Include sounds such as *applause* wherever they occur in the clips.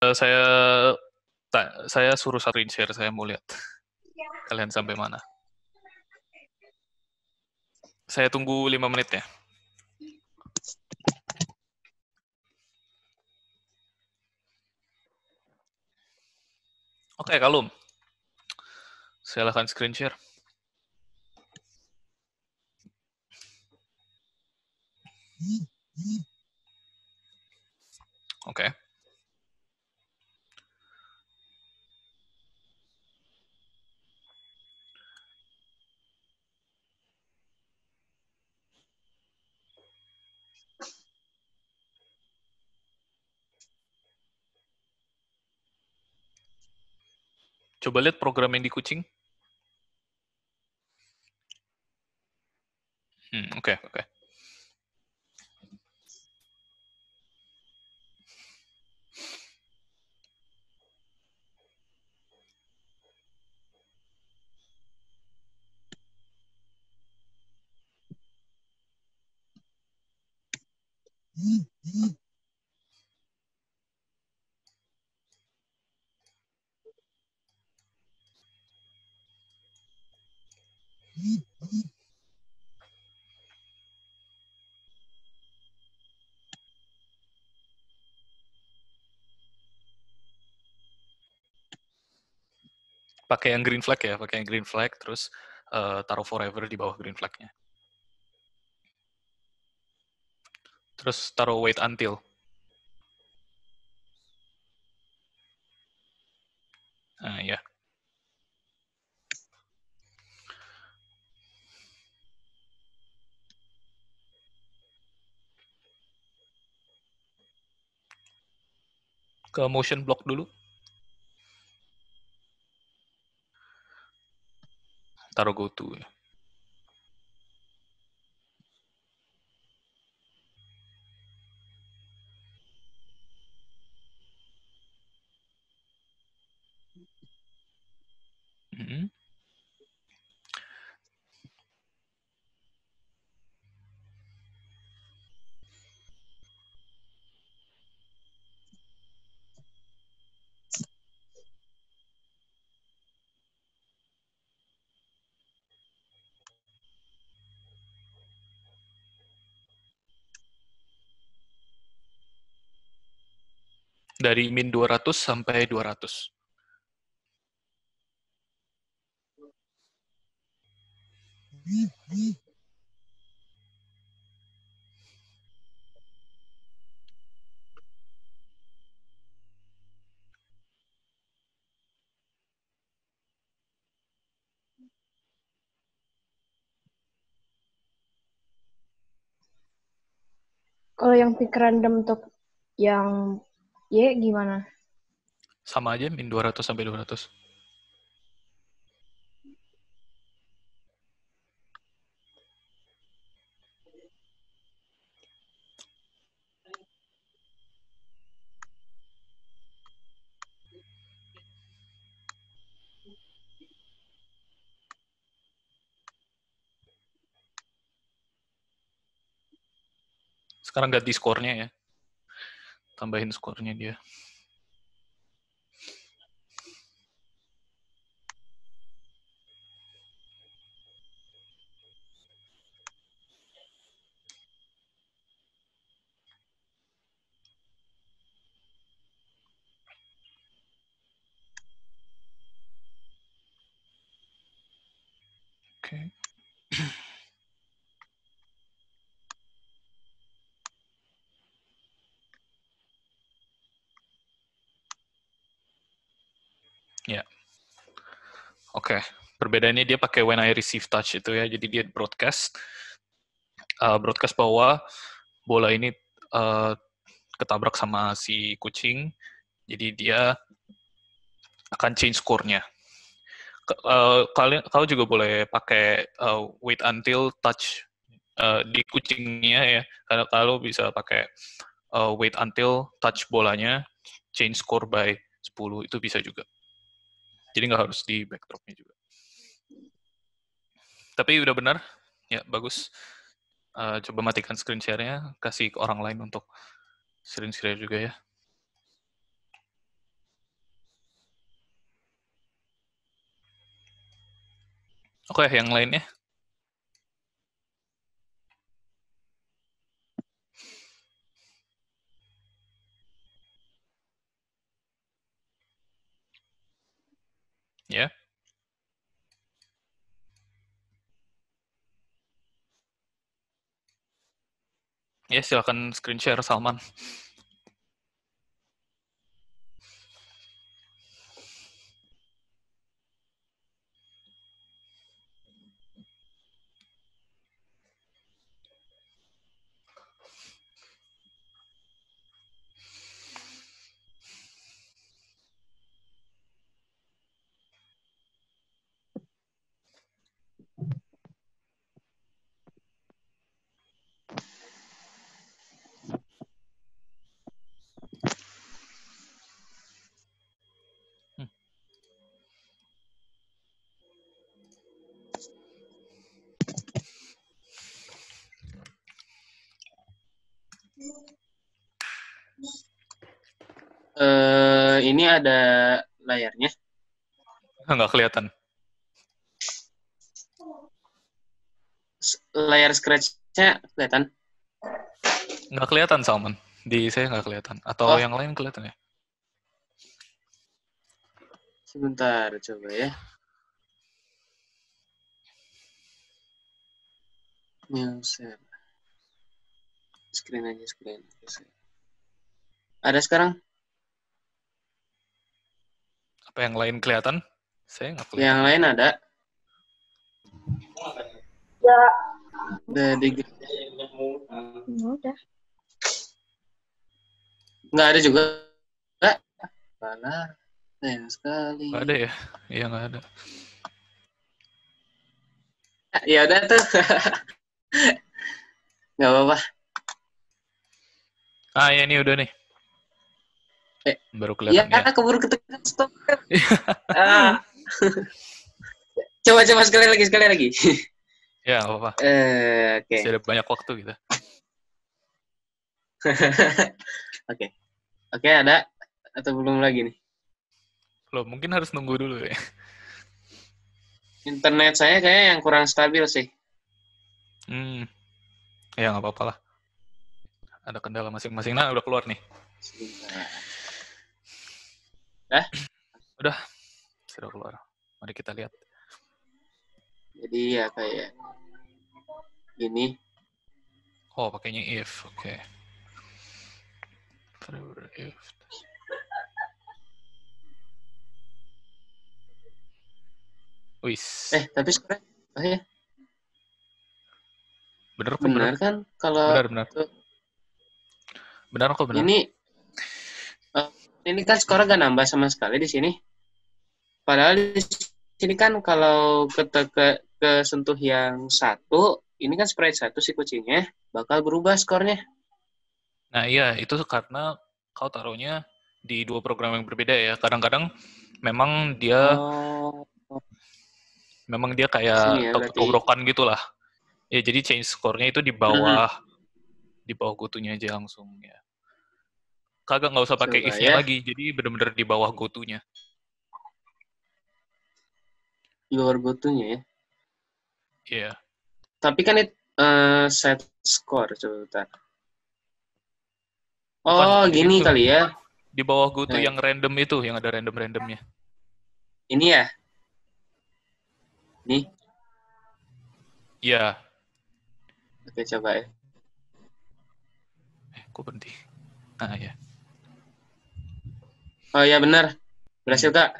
Eh, saya tak, saya suruh satu share, saya mau lihat kalian sampai mana. Saya tunggu lima menit ya. Oke, okay, Kalum. Silahkan screen share. Oke. Okay. Coba lihat program yang di Kucing. Hmm, oke, okay, oke. Okay. Hmm, hmm. pakai yang green flag ya, pakai yang green flag, terus uh, taruh forever di bawah green flagnya. Terus taruh wait until. Uh, ah, ya. Yeah. ke motion block dulu. Taruh go to ya. dari min 200 sampai 200. Kalau yang pick random untuk yang Y gimana? Sama aja min 200 sampai 200. Sekarang ganti skornya ya tambahin skornya dia perbedaannya dia pakai when I receive touch itu ya jadi dia broadcast uh, broadcast bahwa bola ini uh, ketabrak sama si kucing jadi dia akan change skornya uh, kalian kau juga boleh pakai uh, wait until touch uh, di kucingnya ya karena kalau bisa pakai uh, wait until touch bolanya change score by 10 itu bisa juga jadi nggak harus di backdropnya juga tapi udah benar? Ya, bagus. Uh, coba matikan screen share-nya, kasih ke orang lain untuk screen share juga ya. Oke, okay, yang lainnya. Ya. Yeah. Ya, silakan screen share Salman. ada layarnya? Nggak kelihatan. Layar scratch-nya kelihatan? Nggak kelihatan, Salman. Di saya nggak kelihatan. Atau oh. yang lain kelihatan ya? Sebentar, coba ya. New share. Screen aja, screen. Ada sekarang? Apa yang lain kelihatan? Saya nggak kelihatan. Yang lain ada. Ya. Ada di. Ya udah. Nggak ada juga. Nggak. Mana? Sayang sekali. Nggak ada ya? Iya nggak ada. Ya, ya udah tuh. *laughs* nggak apa-apa. Ah ya ini udah nih. Eh, baru kelihatan iya, ya, ya. keburu ketekan stop kan. ah. coba coba sekali lagi sekali lagi ya apa apa uh, oke okay. Sudah banyak waktu gitu *laughs* oke oke ada atau belum lagi nih Lo mungkin harus nunggu dulu ya. Internet saya kayak yang kurang stabil sih. Hmm. Ya, nggak apa-apa Ada kendala masing-masing. Nah, udah keluar nih. Sebentar. Eh? Udah. Sudah keluar. Mari kita lihat. Jadi ya kayak gini. Oh, pakainya if. Oke. Okay. if. Wis. Eh, tapi sekarang oh ya. Bener, benar bener kan kalau benar benar. Benar kok benar. Ini ini kan skor gak nambah sama sekali di sini. Padahal di sini kan kalau ke, ke, ke sentuh yang satu, ini kan spread satu si kucingnya, bakal berubah skornya. Nah iya, itu karena kau taruhnya di dua program yang berbeda ya. Kadang-kadang memang dia oh. memang dia kayak ya, tobrokan lah. Ya jadi change skornya itu di bawah -hmm. di bawah kutunya aja langsung ya kagak nggak usah pakai Supaya... if lagi. Jadi benar-benar di bawah gotunya. Di bawah gotunya ya? Iya. Yeah. Tapi kan itu uh, eh, set score coba Oh, Bukan gini itu. kali ya. Di bawah goto nah. yang random itu, yang ada random-randomnya. Ini ya? Nih? Iya. Oke, coba ya. Eh, kok berhenti? Ah, ya. Oh ya benar. Berhasil hmm. Kak.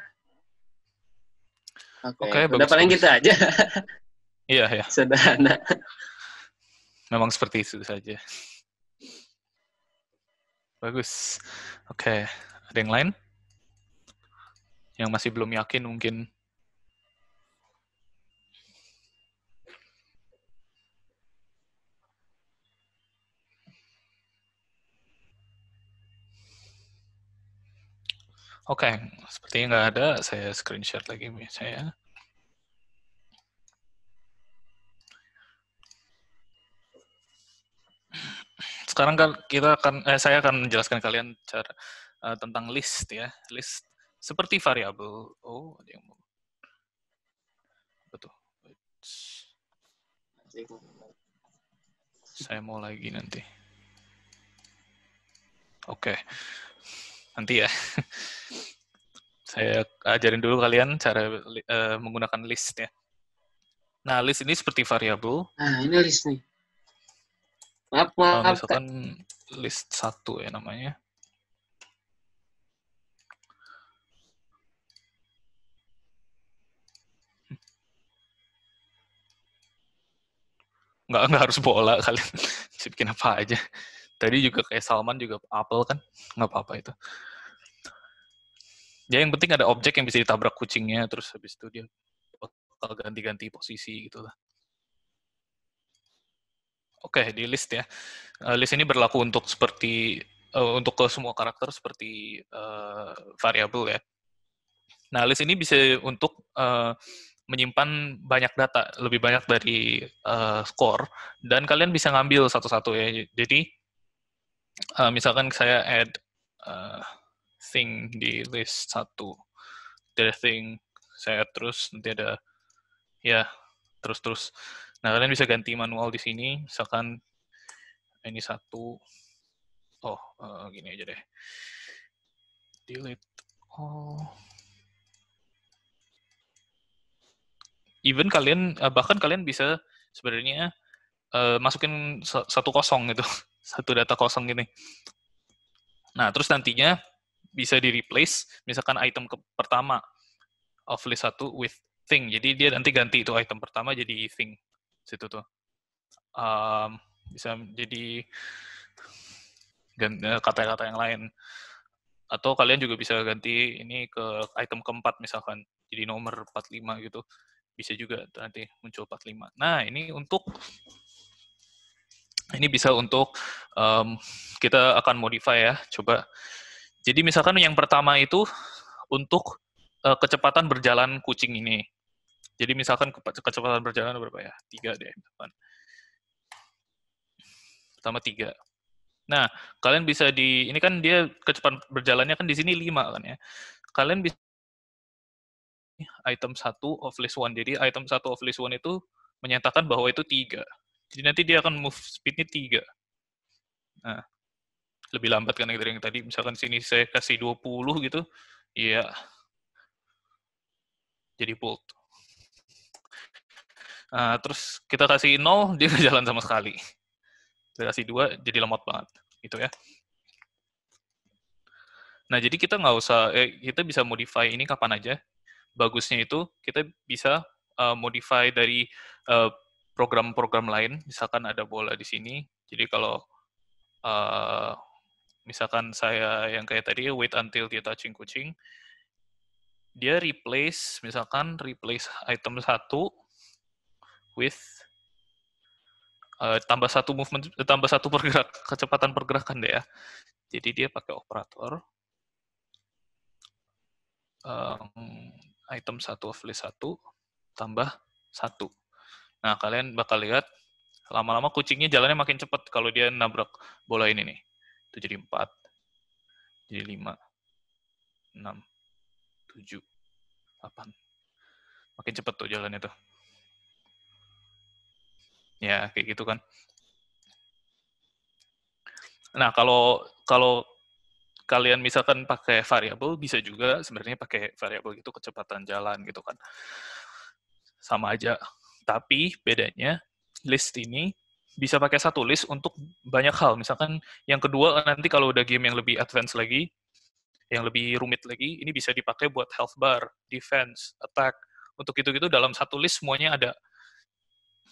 Oke, okay, okay, udah paling kita aja. *laughs* iya, ya. Sederhana. Memang seperti itu saja. Bagus. Oke, okay. ada yang lain? Yang masih belum yakin mungkin Oke, okay. sepertinya nggak ada. Saya screenshot lagi saya. Sekarang kan kita akan, eh, saya akan menjelaskan kalian cara uh, tentang list ya, list seperti variabel. Oh, ada yang mau. Betul. Saya mau lagi nanti. Oke. Okay nanti ya. *laughs* Saya ajarin dulu kalian cara uh, menggunakan list ya. Nah, list ini seperti variabel. Nah, ini list nih. Maaf, maaf. Nah, misalkan list satu ya namanya. nggak nggak harus bola kalian *laughs* bisa bikin apa aja Tadi juga kayak Salman juga apel kan, nggak apa-apa itu. Ya yang penting ada objek yang bisa ditabrak kucingnya, terus habis itu dia bakal ganti-ganti posisi gitu lah. Oke, okay, di list ya. Eh, list ini berlaku untuk seperti uh, untuk ke semua karakter seperti uh, variabel ya. Nah, list ini bisa untuk uh, menyimpan banyak data, lebih banyak dari uh, skor, dan kalian bisa ngambil satu-satu ya. Jadi uh, misalkan saya add uh, thing di list satu ada thing saya terus nanti ada ya terus terus nah kalian bisa ganti manual di sini misalkan ini satu oh uh, gini aja deh delete all even kalian bahkan kalian bisa sebenarnya uh, masukin satu kosong gitu *laughs* satu data kosong ini. Nah, terus nantinya bisa di replace misalkan item ke pertama of list 1 with thing. Jadi dia nanti ganti itu item pertama jadi thing. Situ tuh. Um, bisa jadi eh, kata-kata yang lain. Atau kalian juga bisa ganti ini ke item keempat misalkan. Jadi nomor 45 gitu. Bisa juga nanti muncul 45. Nah, ini untuk ini bisa untuk um, kita akan modify ya, coba. Jadi misalkan yang pertama itu untuk uh, kecepatan berjalan kucing ini. Jadi misalkan kecepatan berjalan berapa ya? Tiga deh. Pertama tiga. Nah, kalian bisa di ini kan dia kecepatan berjalannya kan di sini lima kan ya. Kalian bisa item 1 of list 1. Jadi item 1 of list 1 itu menyatakan bahwa itu 3. Jadi nanti dia akan move speednya 3. Nah, lebih lambat kan dari yang tadi. Misalkan sini saya kasih 20 gitu, ya jadi bold. Nah, terus kita kasih 0, dia nggak jalan sama sekali. Kita kasih 2, jadi lemot banget. Gitu ya. Nah, jadi kita nggak usah, eh, kita bisa modify ini kapan aja. Bagusnya itu kita bisa uh, modify dari uh, program-program lain, misalkan ada bola di sini. Jadi kalau uh, misalkan saya yang kayak tadi wait until dia touching kucing, dia replace misalkan replace item satu with uh, tambah satu movement eh, tambah satu pergerak *laughs* kecepatan pergerakan deh ya. Jadi dia pakai operator um, item satu of list satu tambah satu Nah, kalian bakal lihat lama-lama kucingnya jalannya makin cepat kalau dia nabrak bola ini nih. Itu jadi 4. Jadi 5. 6. 7. 8. Makin cepat tuh jalannya tuh. Ya, kayak gitu kan. Nah, kalau kalau kalian misalkan pakai variabel bisa juga sebenarnya pakai variabel itu kecepatan jalan gitu kan. Sama aja tapi bedanya list ini bisa pakai satu list untuk banyak hal. Misalkan yang kedua nanti kalau udah game yang lebih advance lagi, yang lebih rumit lagi, ini bisa dipakai buat health bar, defense, attack. Untuk itu itu dalam satu list semuanya ada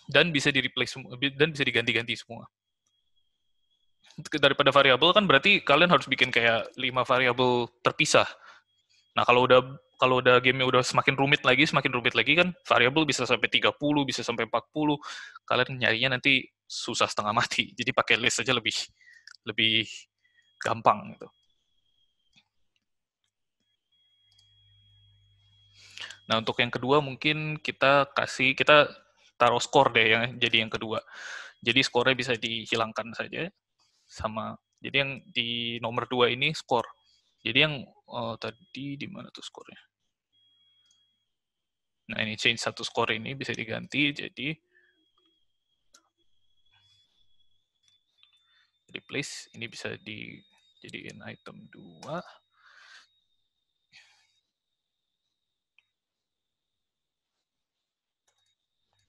dan bisa di replace dan bisa diganti-ganti semua. Daripada variabel kan berarti kalian harus bikin kayak lima variabel terpisah. Nah, kalau udah kalau udah game udah semakin rumit lagi, semakin rumit lagi kan variabel bisa sampai 30, bisa sampai 40. Kalian nyarinya nanti susah setengah mati. *laughs* Jadi pakai list aja lebih lebih gampang gitu. Nah, untuk yang kedua mungkin kita kasih kita taruh skor deh yang jadi yang kedua. Jadi skornya bisa dihilangkan saja sama jadi yang di nomor dua ini skor. Jadi yang oh, tadi di mana tuh skornya? Nah, ini change satu skor ini bisa diganti jadi replace ini bisa di jadiin item 2.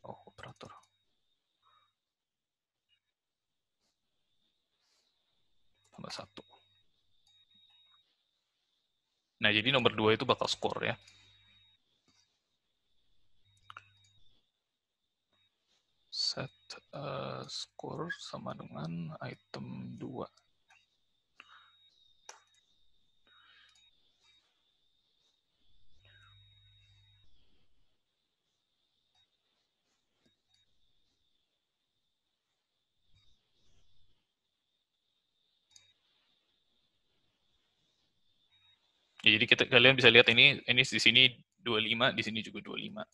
Oh, operator. Tambah satu. Nah, jadi nomor dua itu bakal skor ya. uh, eh, score sama dengan item 2. Ya, jadi kita kalian bisa lihat ini ini di sini 25, di sini juga 25.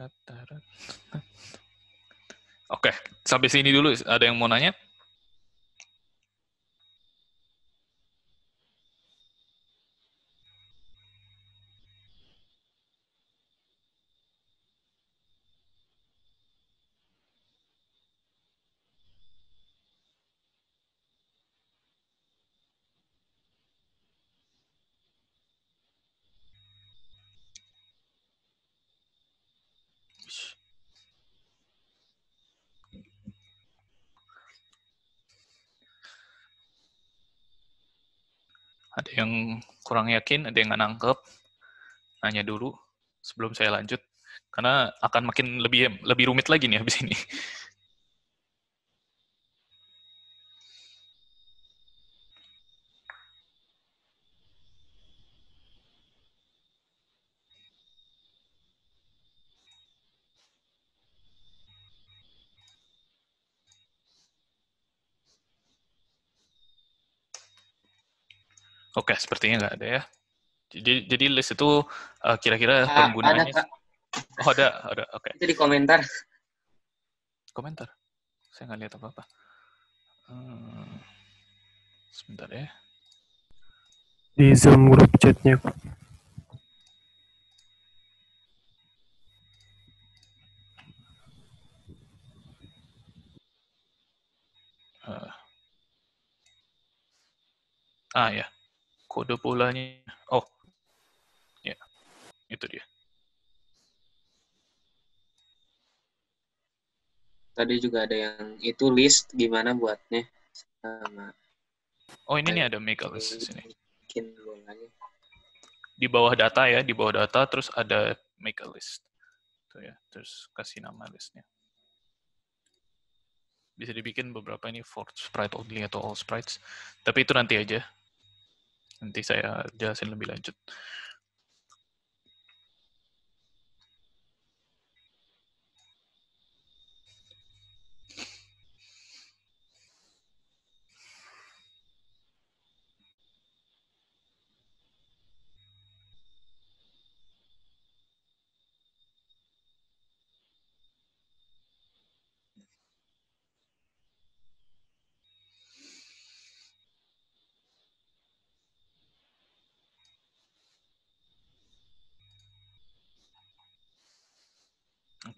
Oke, okay. sampai sini dulu. Ada yang mau nanya? kurang yakin, ada yang nggak nangkep, nanya dulu sebelum saya lanjut. Karena akan makin lebih lebih rumit lagi nih habis ini. Oke, okay, sepertinya nggak ada ya. Jadi, jadi list itu eh, kira-kira uh, penggunaannya... Ada, Oh, ada, ada. Oke. Okay. Itu komentar. Komentar? Saya nggak lihat apa-apa. Hmm, sebentar ya. Di Zoom grup chatnya, Uh. Ah, ya kode bolanya. Oh, ya, yeah. itu dia. Tadi juga ada yang itu list gimana buatnya sama. Oh ini nih ada make a list di sini. Di bawah data ya, di bawah data terus ada make a list. Tuh ya, terus kasih nama listnya bisa dibikin beberapa ini for sprite only atau all sprites. Tapi itu nanti aja. Nanti saya jelasin lebih lanjut.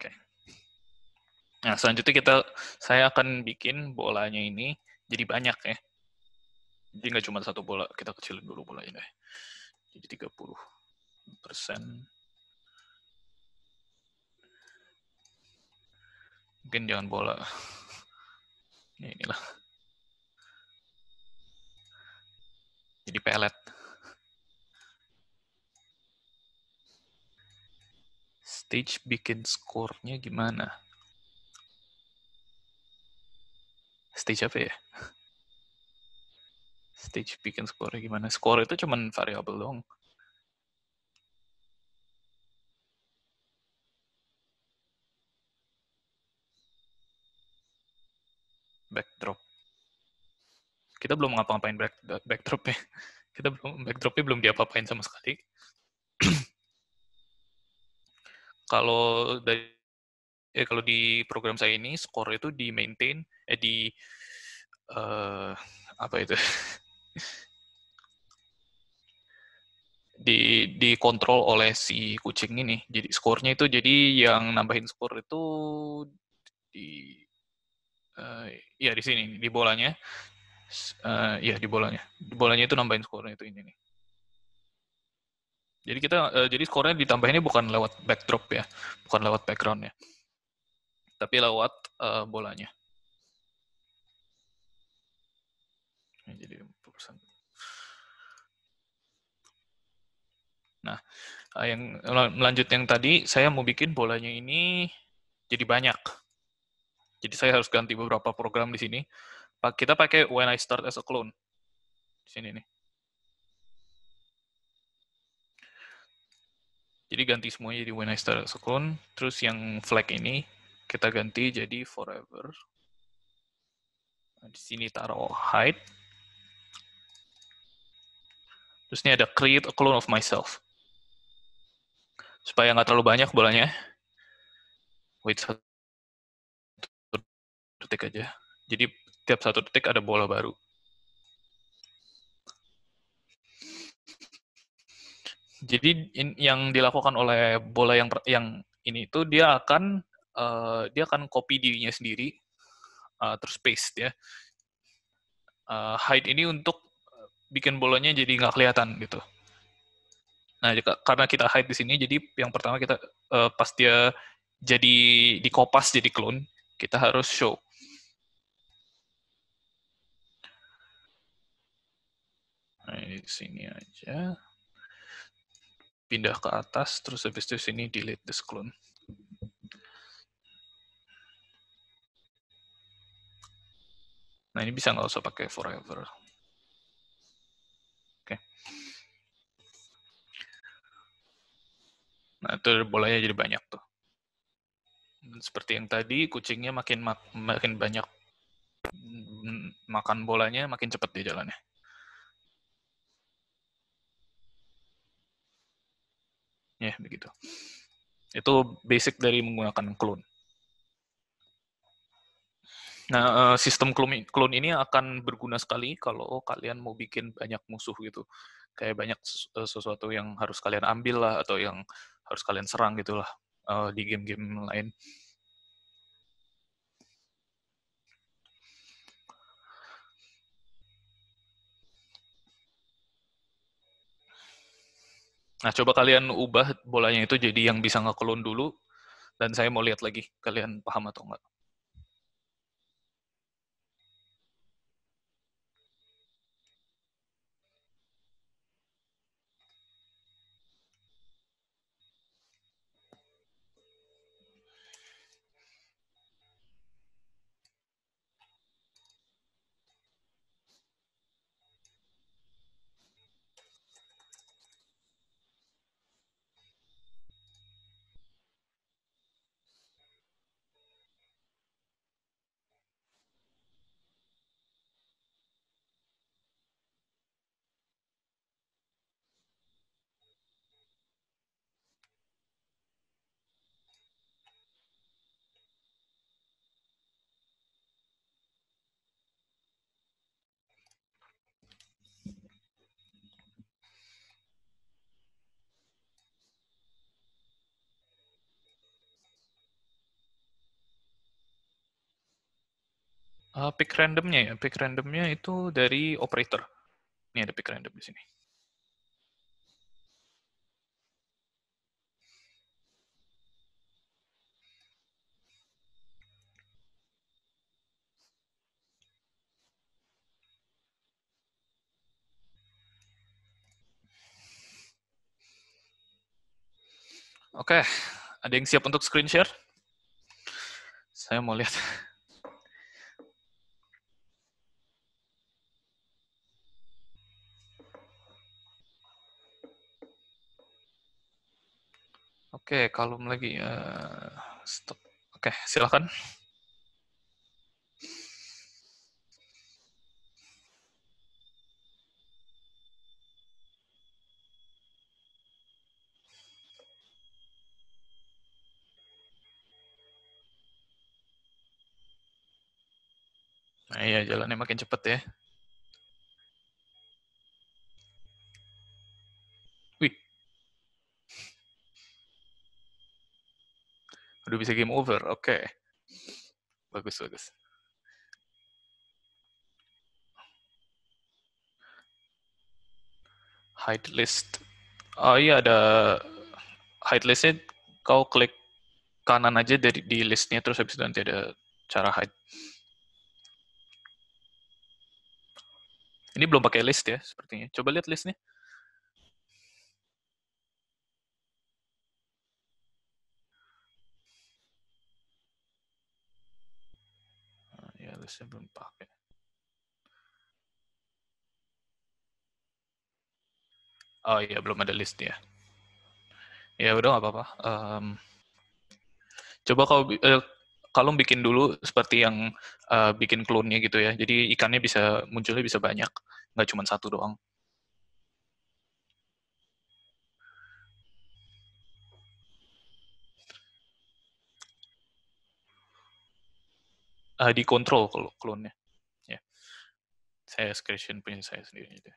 Oke. Okay. Nah, selanjutnya kita saya akan bikin bolanya ini jadi banyak ya. Jadi nggak cuma satu bola, kita kecilin dulu bola ini Jadi 30 persen. Mungkin jangan bola. Ini inilah. Jadi pelet. stage bikin skornya gimana? Stage apa ya? Stage bikin skornya gimana? Skor itu cuman variabel dong. Backdrop. Kita belum ngapa-ngapain back, backdrop ya. Kita belum backdropnya belum diapa-apain sama sekali kalau dari eh, kalau di program saya ini skor itu di maintain eh di uh, apa itu di dikontrol oleh si kucing ini. Jadi skornya itu jadi yang nambahin skor itu di uh, ya di sini di bolanya. Uh, ya di bolanya. Di bolanya itu nambahin skornya itu ini nih. Jadi kita uh, jadi skornya ditambah ini bukan lewat backdrop ya, bukan lewat background ya, tapi lewat uh, bolanya. jadi Nah, eh, yang melanjut yang tadi saya mau bikin bolanya ini jadi banyak. Jadi saya harus ganti beberapa program di sini. Kita pakai when I start as a clone. Di sini nih. Jadi ganti semuanya jadi when I start a Terus yang flag ini kita ganti jadi forever. Nah, di sini taruh hide. Terus ini ada create a clone of myself. Supaya nggak terlalu banyak bolanya. Wait satu detik aja. Jadi tiap satu detik ada bola baru. Jadi in, yang dilakukan oleh bola yang yang ini itu dia akan uh, dia akan copy dirinya sendiri uh, terus paste ya. Uh, hide ini untuk bikin bolanya jadi nggak kelihatan gitu. Nah, jika, karena kita hide di sini, jadi yang pertama kita uh, pas dia jadi dikopas jadi clone, kita harus show. Nah, di sini aja pindah ke atas, terus habis itu sini delete this clone. Nah, ini bisa nggak usah pakai forever. Oke. Okay. Nah, itu bolanya jadi banyak tuh. Dan seperti yang tadi, kucingnya makin makin banyak mm, makan bolanya, makin cepat dia jalannya. Ya, begitu. Itu basic dari menggunakan clone. Nah, eh, sistem clone ini akan berguna sekali kalau kalian mau bikin banyak musuh gitu. Kayak banyak eh, sesuatu yang harus kalian ambil lah, atau yang harus kalian serang gitulah eh, di game-game lain. Nah, coba kalian ubah bolanya itu jadi yang bisa ngekelun dulu, dan saya mau lihat lagi kalian paham atau enggak. Uh, pick randomnya ya, pick randomnya itu dari operator. Ini ada pick random di sini. Oke, ada yang siap untuk screen share? Saya mau lihat. *laughs* Oke, kalau lagi uh, stop. Oke, silakan. Nah, iya jalannya makin cepat ya. Udah bisa game over. Oke. Okay. Bagus, bagus. Hide list. Oh iya ada hide list kau klik kanan aja dari di listnya terus habis itu nanti ada cara hide. Ini belum pakai list ya sepertinya. Coba lihat listnya. harusnya belum pakai. Oh iya, belum ada listnya. Ya udah nggak apa-apa. Um, coba kalau uh, eh, kalau bikin dulu seperti yang uh, bikin klonnya gitu ya. Jadi ikannya bisa munculnya bisa banyak, nggak cuma satu doang. uh, dikontrol kalau klonnya. Ya. Saya screenshot punya saya sendiri. Gitu.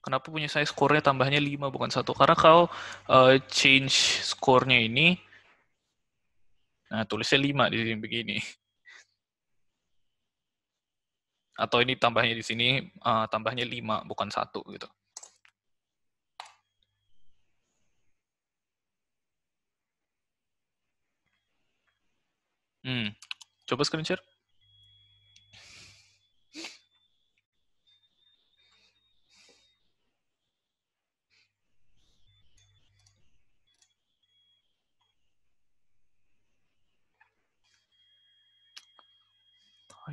Kenapa punya saya skornya tambahnya 5 bukan satu? Karena kalau uh, change skornya ini, nah tulisnya 5 di sini begini. Atau ini tambahnya di sini, uh, tambahnya 5 bukan satu gitu. Hmm. Coba screen share.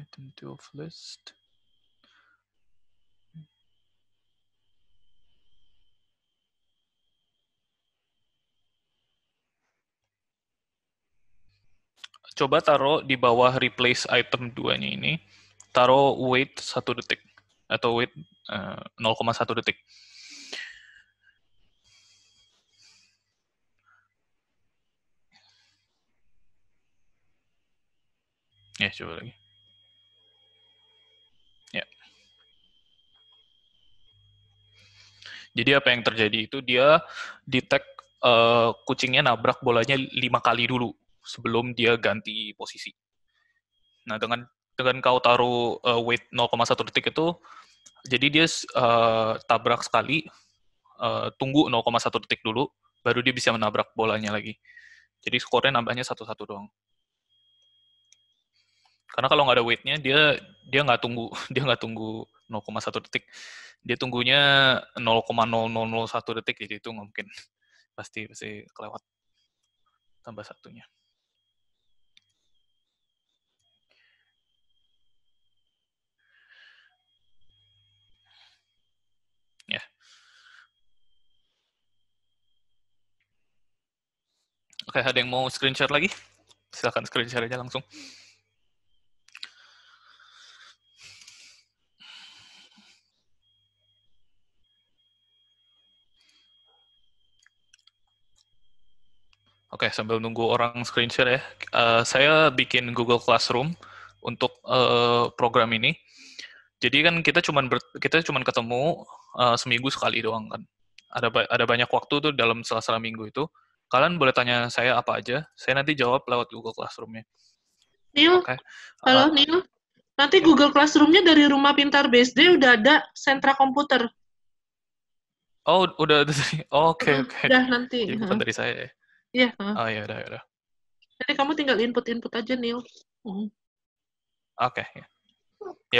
item to of list. Coba taruh di bawah replace item 2-nya ini, taruh wait 1 detik, atau wait uh, 0,1 detik. Ya, coba lagi. Jadi apa yang terjadi itu dia detect uh, kucingnya nabrak bolanya lima kali dulu sebelum dia ganti posisi. Nah dengan dengan kau taruh eh, uh, weight 0,1 detik itu, jadi dia uh, tabrak sekali, uh, tunggu 0,1 detik dulu, baru dia bisa menabrak bolanya lagi. Jadi skornya nambahnya satu-satu doang. Karena kalau nggak ada weightnya, dia dia nggak tunggu, *laughs* dia nggak tunggu 0,1 detik. Dia tunggunya 0,001 detik, jadi gitu, itu nggak mungkin. Pasti, pasti kelewat. Tambah satunya. Ya. Oke, ada yang mau screenshot lagi? Silahkan screenshot aja langsung. Oke, okay, sambil nunggu orang screen share ya, uh, saya bikin Google Classroom untuk uh, program ini. Jadi kan kita cuman ber, kita cuman ketemu uh, seminggu sekali doang kan. Ada ba ada banyak waktu tuh dalam selasa minggu itu. Kalian boleh tanya saya apa aja, saya nanti jawab lewat Google Classroom-nya. okay. halo uh, Neil. Nanti Google Classroom-nya dari Rumah Pintar BSD udah ada sentra komputer. Oh, udah. *laughs* Oke, okay, oke. Okay. Udah nanti. Jadi bukan dari saya ya. Iya. Yeah, Oh ya udah ya udah. Jadi kamu tinggal input-input aja Neil. Uh. Oke. Okay, ya.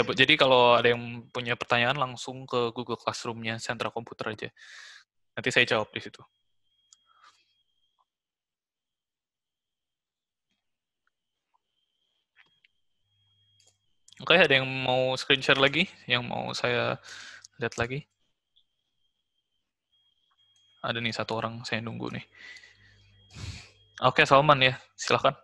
ya. bu. Jadi kalau ada yang punya pertanyaan langsung ke Google Classroomnya, sentra komputer aja. Nanti saya jawab di situ. Oke, okay, ada yang mau screen share lagi? Yang mau saya lihat lagi? Ada nih satu orang, saya nunggu nih. Oke, okay, Salman ya, silakan.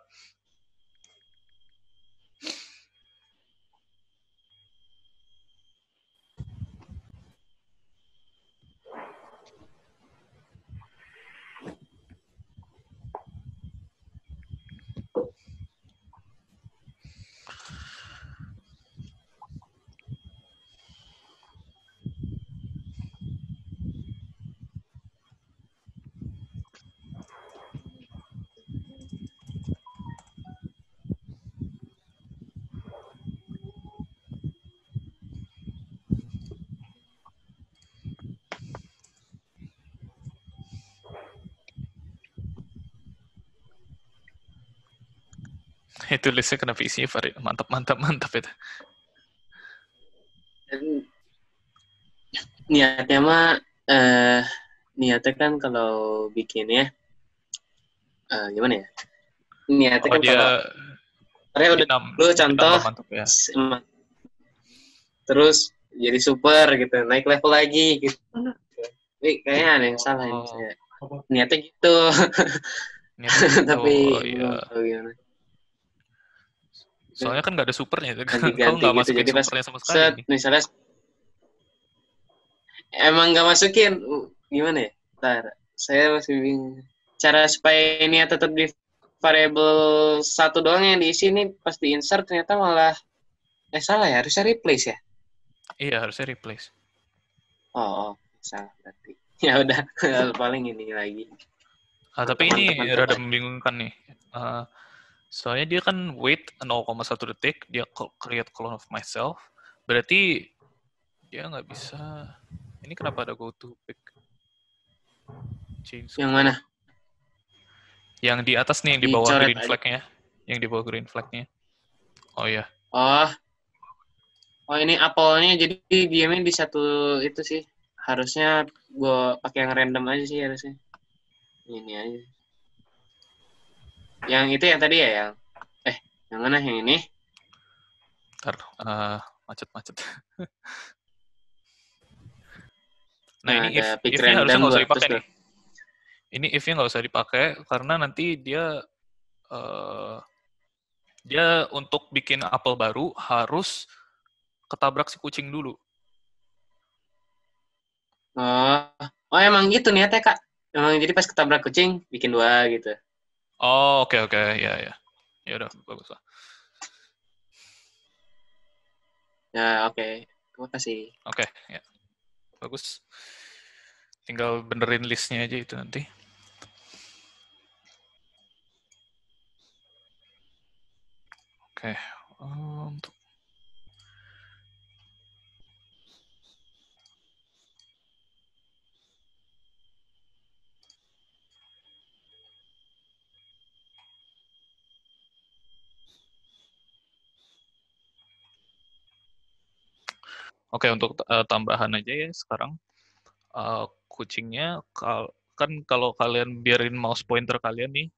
tulisnya kena isinya Farid. Mantap, mantap, mantap itu. Dan niatnya mah uh, niatnya kan kalau bikinnya uh, eh, gimana ya? Niatnya kan dia, kalau udah udah dulu contoh mantap, ya. terus jadi super gitu, naik level lagi gitu. Tapi kayaknya ada yang salah oh. Niatnya gitu. Niatnya gitu. *laughs* Tapi oh, iya. gimana? soalnya kan nggak ada supernya itu kan *laughs* kau nggak gitu. masukin jadi supernya sama sekali set, misalnya emang nggak masukin gimana ya Bentar, saya masih bingung cara supaya ini tetap di variable satu doang yang diisi ini pas di insert ternyata malah eh salah ya harusnya replace ya iya harusnya replace oh, oh salah berarti *laughs* ya udah *laughs* paling ini lagi ah, tapi ini rada membingungkan nih uh, Soalnya dia kan wait 0,1 detik, dia create clone of myself. Berarti dia nggak bisa... Ini kenapa ada go to pick? Change yang mana? Yang di atas nih, yang di bawah green flag-nya. Yang di bawah green flag-nya. Oh iya. Oh. Oh ini apple-nya jadi diamin di satu itu sih. Harusnya gue pakai yang random aja sih harusnya. Ini aja. Yang itu yang tadi ya yang eh yang mana yang ini? Ntar uh, macet macet. nah, *laughs* nah ini nah, if, if nya harusnya nggak usah dipakai nih. Ini if-nya nggak usah dipakai karena nanti dia uh, dia untuk bikin apel baru harus ketabrak si kucing dulu. Oh, oh emang gitu nih ya kak. Emang jadi pas ketabrak kucing bikin dua gitu. Oh oke okay, oke okay. ya ya ya udah bagus lah. Ya oke okay. terima kasih. Oke okay, ya bagus. Tinggal benerin listnya aja itu nanti. Oke okay. Um, untuk Oke, untuk uh, tambahan aja ya sekarang uh, kucingnya kal kan kalau kalian biarin mouse pointer kalian nih,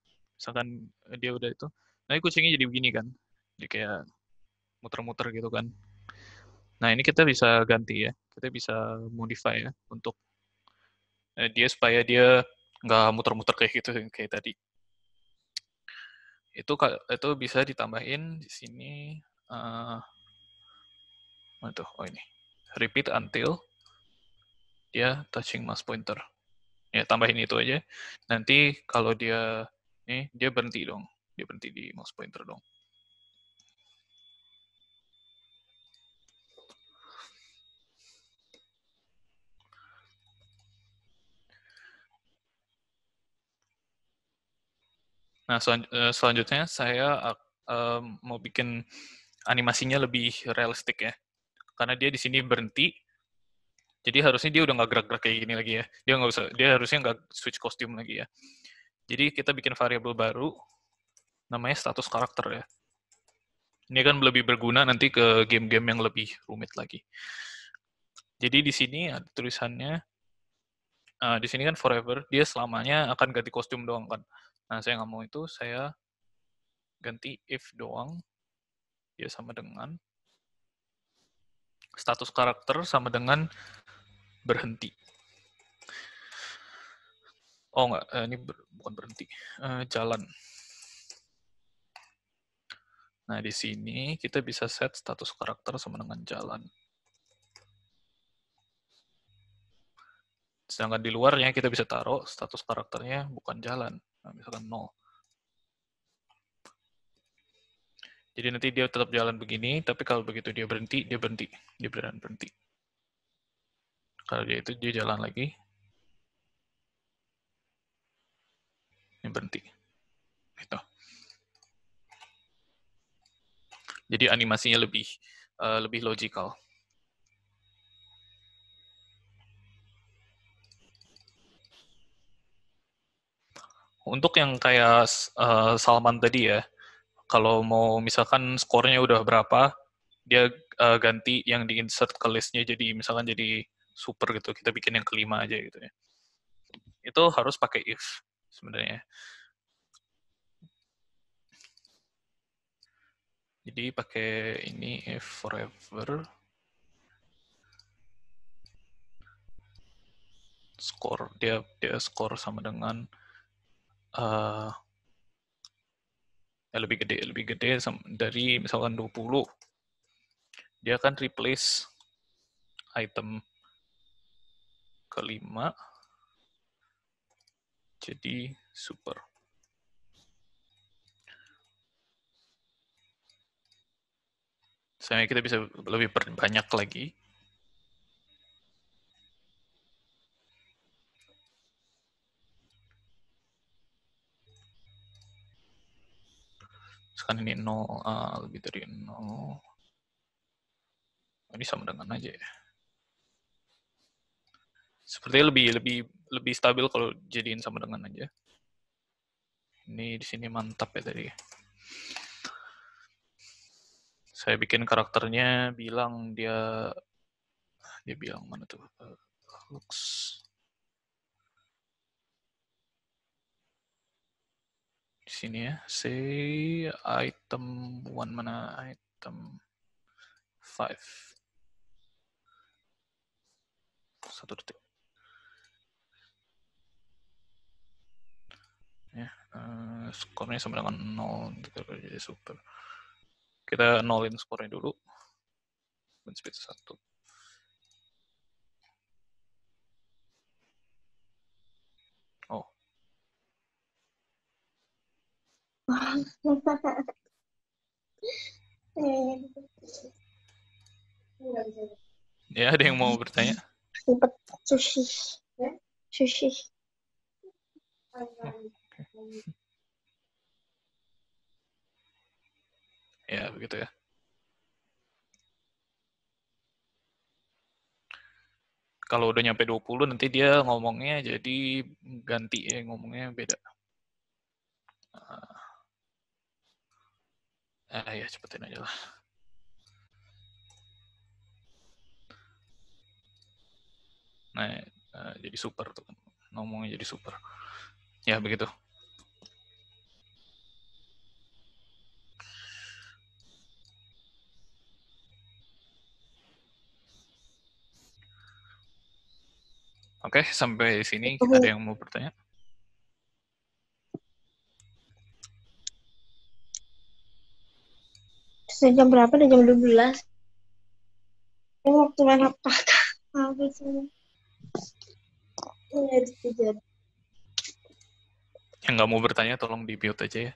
misalkan dia udah itu, nah kucingnya jadi begini kan, jadi kayak muter-muter gitu kan. Nah ini kita bisa ganti ya, kita bisa modify ya untuk uh, dia supaya dia nggak muter-muter kayak gitu kayak tadi. Itu itu bisa ditambahin di sini. Uh, oh ini repeat until dia touching mouse pointer. Ya, tambahin itu aja. Nanti kalau dia nih dia berhenti dong. Dia berhenti di mouse pointer dong. Nah, eh, selanjutnya saya uh, mau bikin animasinya lebih realistik ya karena dia di sini berhenti. Jadi harusnya dia udah nggak gerak-gerak kayak gini lagi ya. Dia nggak usah, dia harusnya nggak switch kostum lagi ya. Jadi kita bikin variabel baru, namanya status karakter ya. Ini kan lebih berguna nanti ke game-game yang lebih rumit lagi. Jadi di sini ada tulisannya, uh, di sini kan forever, dia selamanya akan ganti kostum doang kan. Nah, saya nggak mau itu, saya ganti if doang, ya sama dengan status karakter sama dengan berhenti. Oh enggak, eh, ini ber, bukan berhenti, eh, jalan. Nah, di sini kita bisa set status karakter sama dengan jalan. Sedangkan di luarnya kita bisa taruh status karakternya bukan jalan. Nah, misalkan 0. Jadi nanti dia tetap jalan begini, tapi kalau begitu dia berhenti, dia berhenti, dia berhenti berhenti. Kalau dia itu dia jalan lagi, ini berhenti. Itu. Jadi animasinya lebih uh, lebih logical. Untuk yang kayak uh, Salman tadi ya, kalau mau misalkan skornya udah berapa, dia uh, ganti yang di insert ke listnya jadi misalkan jadi super gitu. Kita bikin yang kelima aja gitu ya. Itu harus pakai if sebenarnya. Jadi pakai ini if forever skor dia dia skor sama dengan uh, eh, lebih gede lebih gede dari misalkan 20 dia akan replace item kelima jadi super Saya kita bisa lebih banyak lagi kan ini 0, A lebih dari 0. Ini sama dengan aja ya. Sepertinya lebih lebih lebih stabil kalau jadiin sama dengan aja. Ini di sini mantap ya tadi. Saya bikin karakternya bilang dia dia bilang mana tuh? Eh, looks di sini ya. Say item one mana item five. Satu detik. Ya, uh, skornya sama dengan nol gitu jadi super. Kita nolin skornya dulu. Speed satu. *laughs* ya ada yang mau bertanya Cuci, sushi sushi *laughs* ya begitu ya kalau udah nyampe 20 nanti dia ngomongnya jadi ganti ya ngomongnya beda. Uh ah ya cepetin aja lah nah eh, jadi super tuh ngomongnya jadi super ya begitu Oke, sampai sini kita ada yang mau bertanya. dari jam berapa dari jam 12 ini waktu main apa habis sih ini harus dijadi yang nggak mau bertanya tolong di mute aja ya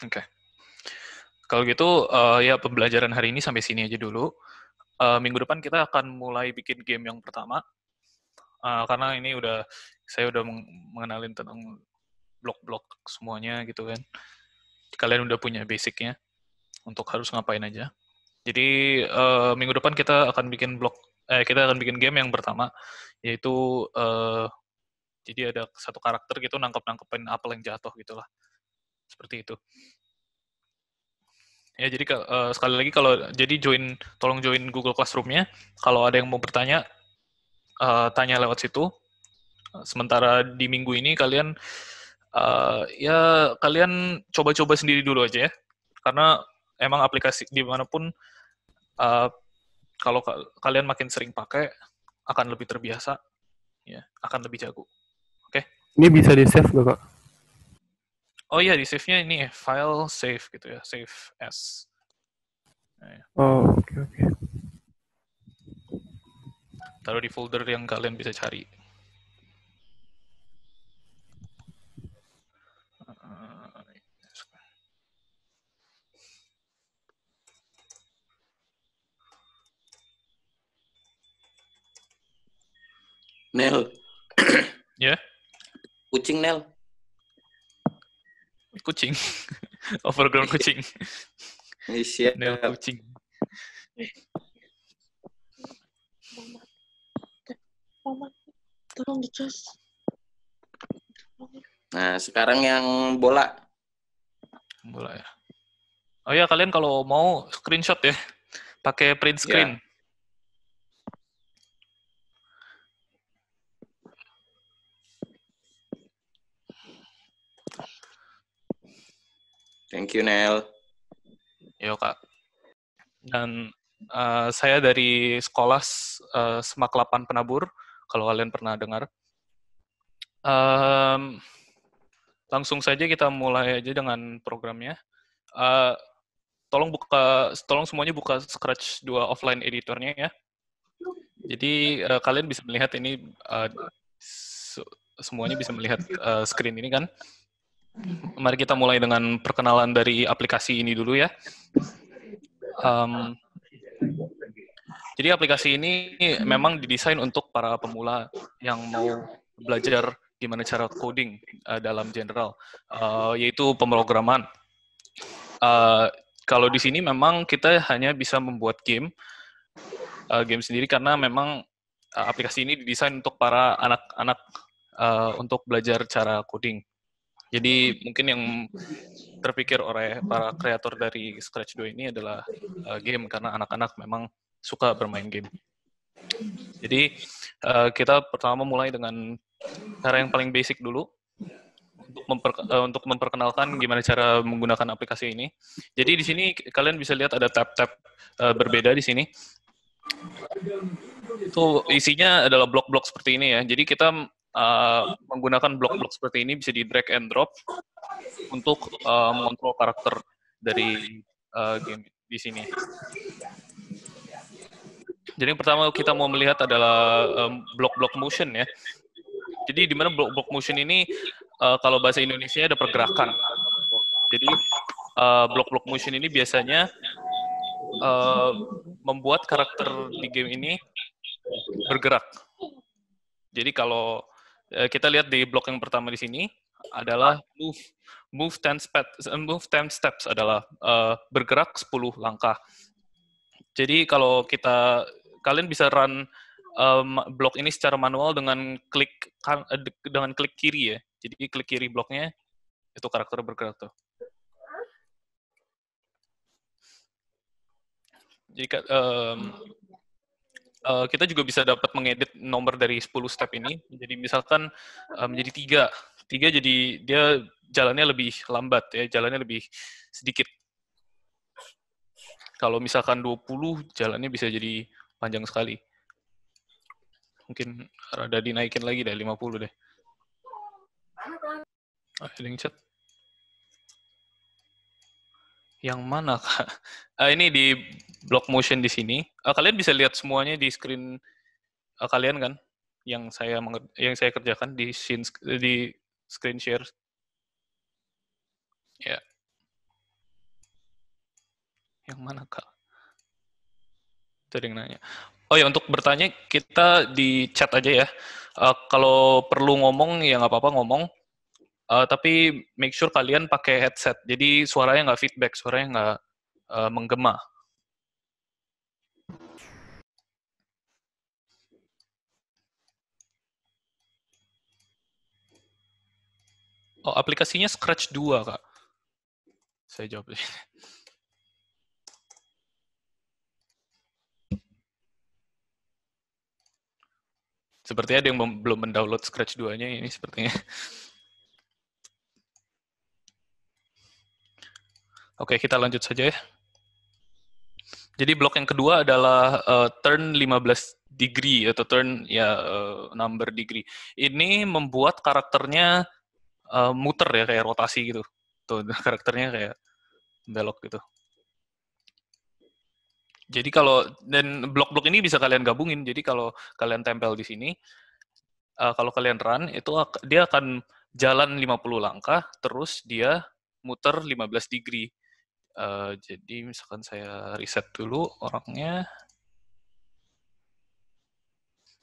Oke. Okay. Kalau gitu, uh, ya pembelajaran hari ini sampai sini aja dulu uh, minggu depan kita akan mulai bikin game yang pertama uh, karena ini udah saya udah mengenalin tentang blok-blok semuanya gitu kan kalian udah punya basicnya untuk harus ngapain aja jadi uh, minggu depan kita akan bikin blok eh kita akan bikin game yang pertama yaitu uh, jadi ada satu karakter gitu nangkep nangkepin apel yang jatuh gitulah seperti itu Ya jadi uh, sekali lagi kalau jadi join tolong join Google Classroom-nya. Kalau ada yang mau bertanya uh, tanya lewat situ. Sementara di minggu ini kalian uh, ya kalian coba-coba sendiri dulu aja ya. Karena emang aplikasi dimanapun uh, kalau ka kalian makin sering pakai akan lebih terbiasa ya akan lebih jago. Oke. Okay? Ini bisa di save gak kak? oh iya di save-nya ini file save gitu ya save as nah, iya. oh oke okay, oke okay. taruh di folder yang kalian bisa cari Nel. Ya. Yeah? Kucing Nel kucing. *laughs* Overground iya. kucing. Iya. Nel kucing. Mama. tolong dicas. Nah, sekarang yang bola. Bola ya. Oh ya, kalian kalau mau screenshot ya. Pakai print screen. Yeah Thank you, Nel. Yo, Kak. Dan uh, saya dari sekolah uh, Semak 8 Penabur, kalau kalian pernah dengar. Um, langsung saja kita mulai aja dengan programnya. Uh, tolong buka, tolong semuanya buka Scratch 2 offline editornya ya. Jadi uh, kalian bisa melihat ini, uh, semuanya bisa melihat uh, screen ini kan. Mari kita mulai dengan perkenalan dari aplikasi ini dulu ya. Um, jadi aplikasi ini memang didesain untuk para pemula yang mau belajar gimana cara coding uh, dalam general, uh, yaitu pemrograman. Uh, kalau di sini memang kita hanya bisa membuat game, uh, game sendiri karena memang uh, aplikasi ini didesain untuk para anak-anak uh, untuk belajar cara coding. Jadi mungkin yang terpikir oleh para kreator dari Scratch 2 ini adalah uh, game karena anak-anak memang suka bermain game. Jadi uh, kita pertama mulai dengan cara yang paling basic dulu untuk, memper, uh, eh, untuk memperkenalkan gimana cara menggunakan aplikasi ini. Jadi di sini kalian bisa lihat ada tab-tab uh, berbeda di sini. Itu isinya adalah blok-blok seperti ini ya. Jadi kita Eh, menggunakan blok-blok seperti ini bisa di drag and drop untuk uh, mengontrol karakter dari uh, game di sini. Jadi yang pertama kita mau melihat adalah blok-blok um, motion ya. Jadi di mana blok-blok motion ini uh, kalau bahasa Indonesia ada pergerakan. Jadi blok-blok uh, motion ini biasanya uh, membuat karakter di game ini bergerak. Jadi kalau Eh, kita lihat di blok yang pertama di sini adalah move move ten steps move 10 steps adalah uh, bergerak 10 langkah. Jadi kalau kita kalian bisa run um, blok ini secara manual dengan klik kan, dengan klik kiri ya. Jadi klik kiri bloknya itu karakter bergerak tuh. Jadi um, uh, kita juga bisa dapat mengedit nomor dari 10 step ini Jadi misalkan uh, menjadi tiga tiga jadi dia jalannya lebih lambat ya jalannya lebih sedikit kalau misalkan 20 jalannya bisa jadi panjang sekali mungkin rada dinaikin lagi deh 50 deh ah, link chat yang mana kak? Uh, ini di block motion di sini. Uh, kalian bisa lihat semuanya di screen uh, kalian kan? Yang saya yang saya kerjakan di scene, di screen share. Ya. Yeah. Yang mana kak? sering nanya. Oh ya untuk bertanya kita di chat aja ya. Uh, kalau perlu ngomong ya nggak apa-apa ngomong. Uh, tapi make sure kalian pakai headset. Jadi suaranya nggak feedback, suaranya nggak uh, menggema. Oh, aplikasinya Scratch 2, Kak. Saya jawab deh. Sepertinya ada yang belum mendownload Scratch 2-nya ini sepertinya. Oke, kita lanjut saja ya. Jadi blok yang kedua adalah uh, turn 15 degree atau turn ya uh, number degree. Ini membuat karakternya uh, muter ya kayak rotasi gitu. Tuh *laughs* karakternya kayak belok gitu. Jadi kalau dan blok-blok ini bisa kalian gabungin. Jadi kalau kalian tempel di sini, uh, kalau kalian run itu dia akan jalan 50 langkah, terus dia muter 15 degree. Uh, jadi misalkan saya riset dulu orangnya.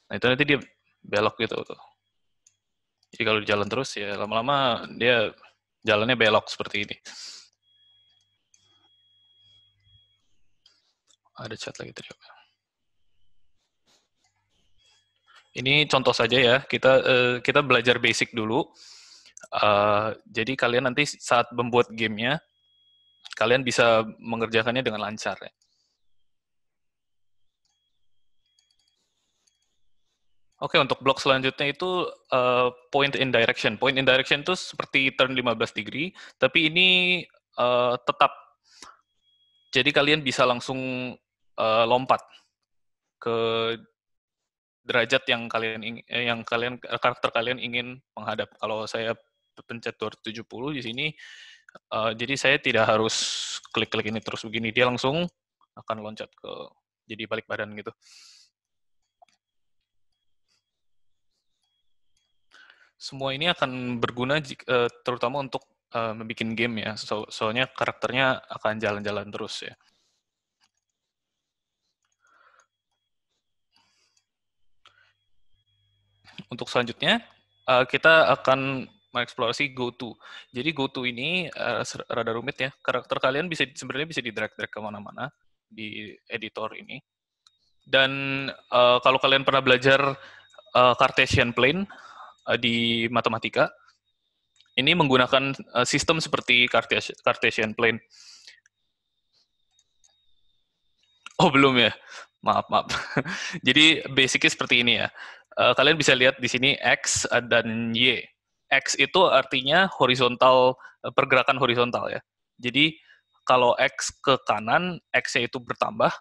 Nah itu nanti dia belok gitu tuh. Jadi kalau jalan terus ya lama-lama dia jalannya belok seperti ini. Ada chat lagi tadi. Ini contoh saja ya. Kita uh, kita belajar basic dulu. Uh, jadi kalian nanti saat membuat gamenya kalian bisa mengerjakannya dengan lancar ya. Oke, untuk blok selanjutnya itu uh, point in direction. Point in direction itu seperti turn 15 degree, tapi ini uh, tetap. Jadi kalian bisa langsung uh, lompat ke derajat yang kalian ingin, yang kalian karakter kalian ingin menghadap. Kalau saya pencet 270 di sini Uh, jadi saya tidak harus klik-klik ini terus begini, dia langsung akan loncat ke jadi balik badan gitu. Semua ini akan berguna jika, eh, terutama untuk uh, eh, membuat game ya, so soalnya karakternya akan jalan-jalan terus ya. Untuk selanjutnya, uh, kita akan mengeksplorasi to, Jadi go to ini uh, rada rumit ya. Karakter kalian bisa sebenarnya bisa di drag-drag kemana-mana di editor ini. Dan uh, kalau kalian pernah belajar uh, Cartesian plane uh, di matematika, ini menggunakan uh, sistem seperti Cartesian Cartesian plane. Oh belum ya, maaf maaf. *laughs* Jadi basicnya seperti ini ya. Uh, kalian bisa lihat di sini x dan y X itu artinya horizontal eh, pergerakan horizontal ya. Jadi kalau X ke kanan, x itu bertambah.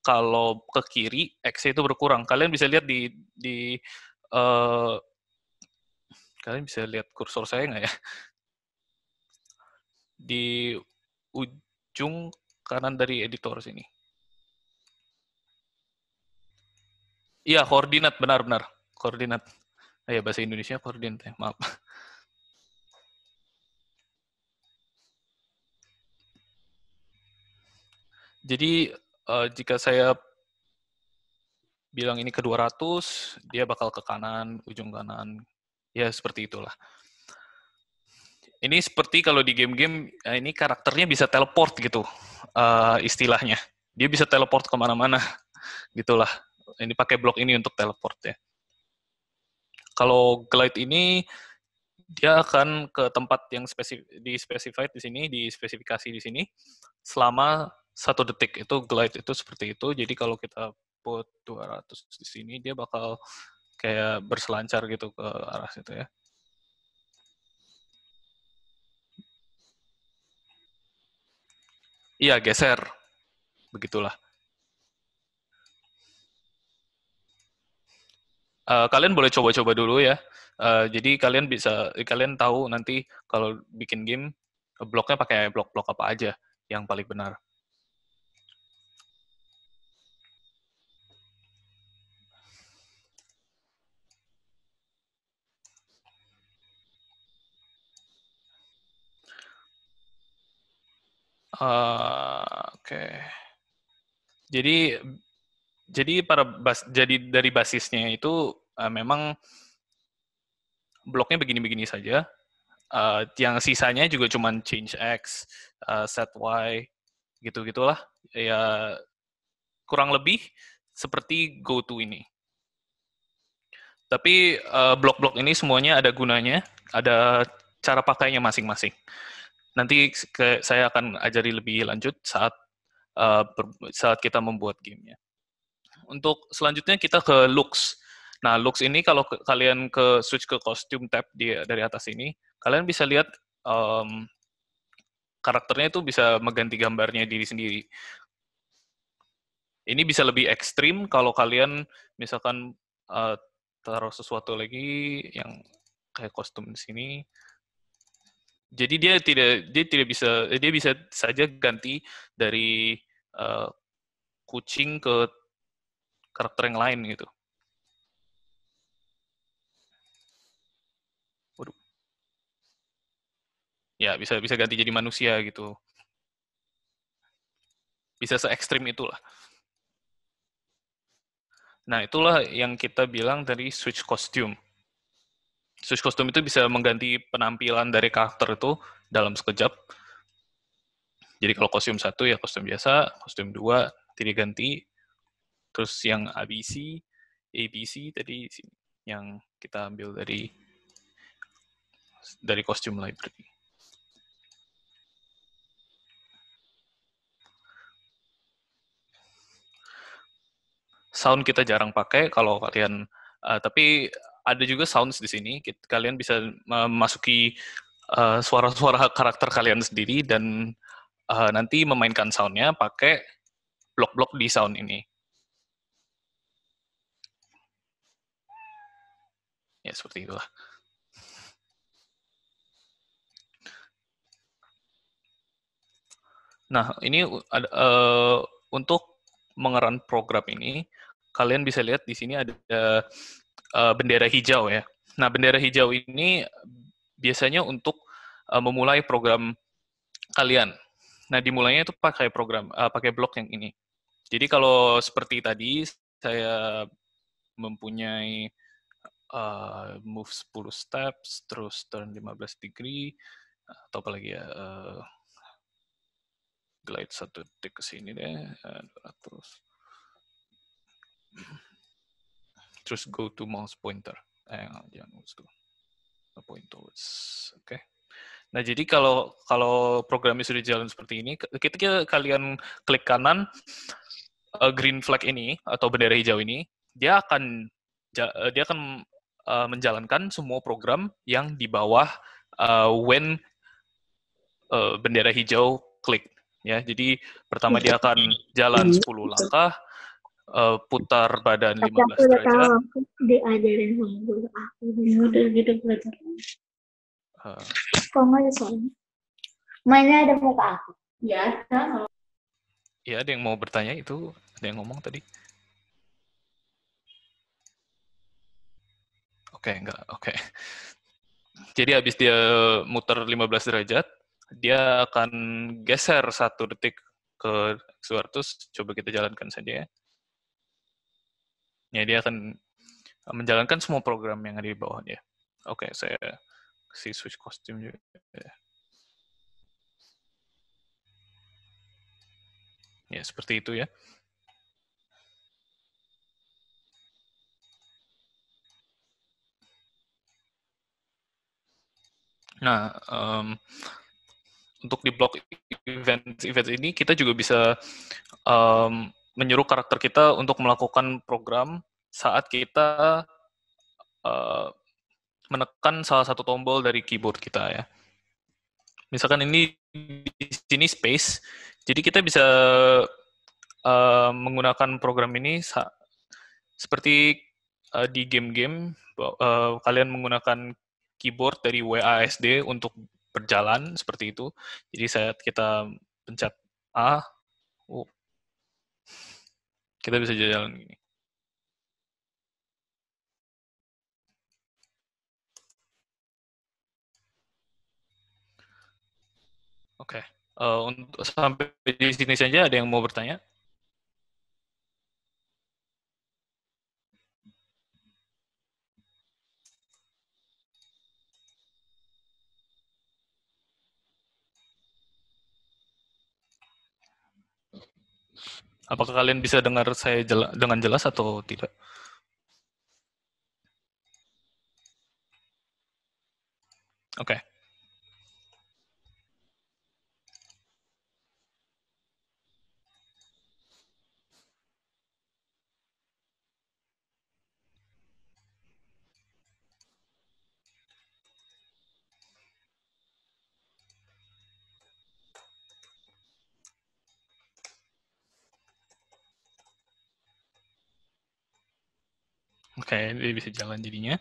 Kalau ke kiri, x itu berkurang. Kalian bisa lihat di di uh, kalian bisa lihat kursor saya nggak ya? Di ujung kanan dari editor sini. Iya, koordinat benar-benar koordinat. Eh, ya bahasa Indonesia koordinat ya, maaf. Jadi uh, jika saya bilang ini ke 200, dia bakal ke kanan, ujung kanan. Ya, seperti itulah. Ini seperti kalau di game-game, eh, ini karakternya bisa teleport gitu uh, istilahnya. Dia bisa teleport kemana-mana, *laughs* gitulah. Ini pakai blok ini untuk teleport ya. Kalau glide ini, dia akan ke tempat yang spesif di specified di sini, di spesifikasi di sini, selama satu detik itu glide itu seperti itu. Jadi kalau kita put 200 di sini dia bakal kayak berselancar gitu ke arah situ ya. Iya, geser. Begitulah. Uh, kalian boleh coba-coba dulu ya. Uh, jadi kalian bisa, kalian tahu nanti kalau bikin game, bloknya pakai blok-blok apa aja yang paling benar. Eh, oke. Okay. Jadi jadi para bas, jadi dari basisnya itu uh, memang bloknya begini-begini saja. Uh, yang sisanya juga cuman change x, uh, set y, gitu gitulah. Ya kurang lebih seperti go to ini. Tapi blok-blok uh, blok -blok ini semuanya ada gunanya, ada cara pakainya masing-masing nanti ke, saya akan ajari lebih lanjut saat uh, ber, saat kita membuat gamenya. Untuk selanjutnya kita ke looks. Nah, looks ini kalau ke, kalian ke switch ke costume tab di, dari atas ini, kalian bisa lihat um, karakternya itu bisa mengganti gambarnya diri sendiri. Ini bisa lebih ekstrim kalau kalian misalkan uh, taruh sesuatu lagi yang kayak kostum di sini. Jadi dia tidak dia tidak bisa dia bisa saja ganti dari uh, kucing ke karakter yang lain gitu. Waduh. Ya, bisa bisa ganti jadi manusia gitu. Bisa se ekstrim itulah. Nah, itulah yang kita bilang dari switch costume. Switch kostum itu bisa mengganti penampilan dari karakter itu dalam sekejap. Jadi kalau kostum satu ya kostum biasa, kostum dua tidak ganti. Terus yang ABC, ABC tadi yang kita ambil dari dari kostum library. Sound kita jarang pakai kalau kalian uh, tapi ada juga sounds di sini. Kalian bisa memasuki eh, suara-suara karakter kalian sendiri dan uh, nanti memainkan soundnya pakai blok-blok di sound ini. Ya seperti itulah. Nah ini ada, uh, untuk mengeran program ini kalian bisa lihat di sini ada uh, bendera hijau ya. Nah, bendera hijau ini biasanya untuk uh, memulai program kalian. Nah, dimulainya itu pakai program uh, pakai blog yang ini. Jadi kalau seperti tadi saya mempunyai uh, move 10 steps, terus turn 15 degree atau apalagi ya uh, glide satu detik ke sini deh terus terus go to mouse pointer. Eh, jangan mouse to. Point towards. Oke. Okay. Nah, jadi kalau kalau programnya sudah jalan seperti ini, ketika kalian klik kanan uh, green flag ini atau bendera hijau ini, dia akan eh, dia akan uh, menjalankan semua program yang di bawah uh, when uh, bendera hijau klik ya. Jadi pertama dia akan jalan 10 iya. langkah, uh, putar badan Tapi 15 aku derajat. Tahu, aku diajarin sama guru aku udah gitu belajar. Uh. Ah. Kamu nggak ada soalnya? Mainnya ada muka aku. Ya, sama. Ya, ada yang mau bertanya itu, ada yang ngomong tadi. Oke, okay, enggak. Oke. Okay. Jadi habis dia muter 15 derajat, dia akan geser satu detik ke 200. Coba kita jalankan saja ya. Ya, dia akan eh, menjalankan semua program yang ada di bawahnya Oke, okay, saya kasih switch kostum juga. Ya, seperti itu ya. Nah, um, untuk di blog event event ini kita juga bisa um, menyuruh karakter kita untuk melakukan program saat kita uh, menekan salah satu tombol dari keyboard kita ya. Misalkan ini di sini space, jadi kita bisa uh, menggunakan program ini seperti uh, di game-game uh, kalian menggunakan keyboard dari WASD untuk berjalan seperti itu. Jadi saat kita pencet A, kita bisa jalan gini. Oke, okay. uh, eh, untuk sampai di sini saja ada yang mau bertanya? Apakah kalian bisa dengar saya jela dengan jelas atau tidak? Oke. Okay. okay, ini bisa jalan jadinya.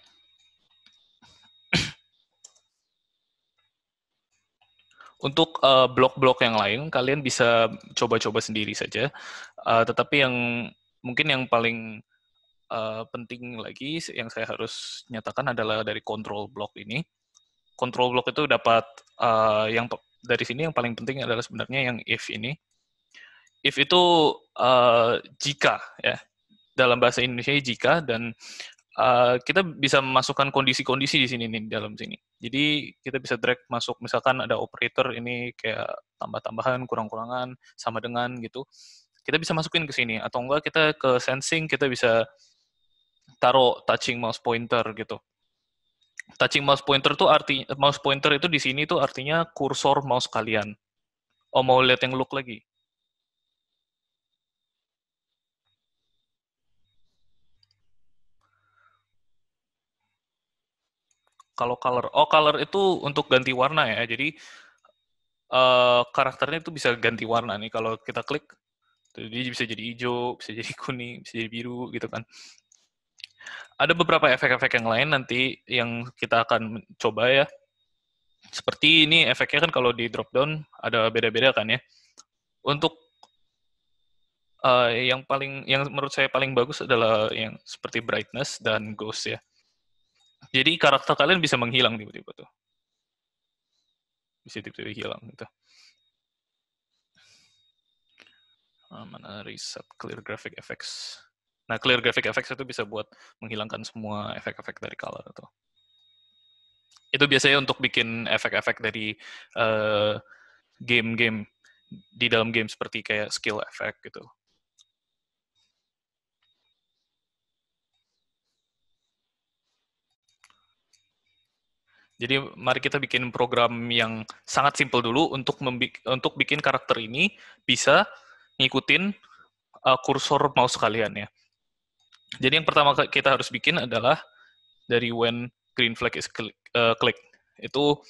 *clears throat* Untuk eh, blok-blok uh, yang lain, kalian bisa coba-coba sendiri saja. Uh, tetapi yang mungkin yang paling uh, penting lagi yang saya harus nyatakan adalah dari control block ini. Control block itu dapat uh, yang dari sini yang paling penting adalah sebenarnya yang if ini. If itu uh, jika ya, dalam bahasa Indonesia jika dan uh, kita bisa memasukkan kondisi-kondisi di sini nih dalam sini. Jadi kita bisa drag masuk misalkan ada operator ini kayak tambah-tambahan, kurang-kurangan, sama dengan gitu. Kita bisa masukin ke sini atau enggak kita ke sensing kita bisa taruh touching mouse pointer gitu. Touching mouse pointer tuh arti mouse pointer itu di sini tuh artinya kursor mouse kalian. Oh mau lihat yang look lagi. Kalau color, oh color itu untuk ganti warna ya. Jadi uh, karakternya itu bisa ganti warna nih. Kalau kita klik, jadi bisa jadi hijau, bisa jadi kuning, bisa jadi biru gitu kan. Ada beberapa efek-efek yang lain nanti yang kita akan coba ya. Seperti ini efeknya kan kalau di drop down ada beda-beda kan ya. Untuk uh, yang paling yang menurut saya paling bagus adalah yang seperti brightness dan ghost ya. Jadi karakter kalian bisa menghilang tiba-tiba tuh. Bisa tiba-tiba hilang gitu. Ah, mana reset clear graphic effects. Nah, clear graphic effects itu bisa buat menghilangkan semua efek-efek dari color itu. Itu biasanya untuk bikin efek-efek dari eh, game-game uh, di dalam game seperti kayak skill effect gitu Jadi mari kita bikin program yang sangat simpel dulu untuk untuk bikin karakter ini bisa ngikutin uh, kursor mouse kalian ya. Jadi yang pertama kita harus bikin adalah dari when green flag is uh, click, uh, Itu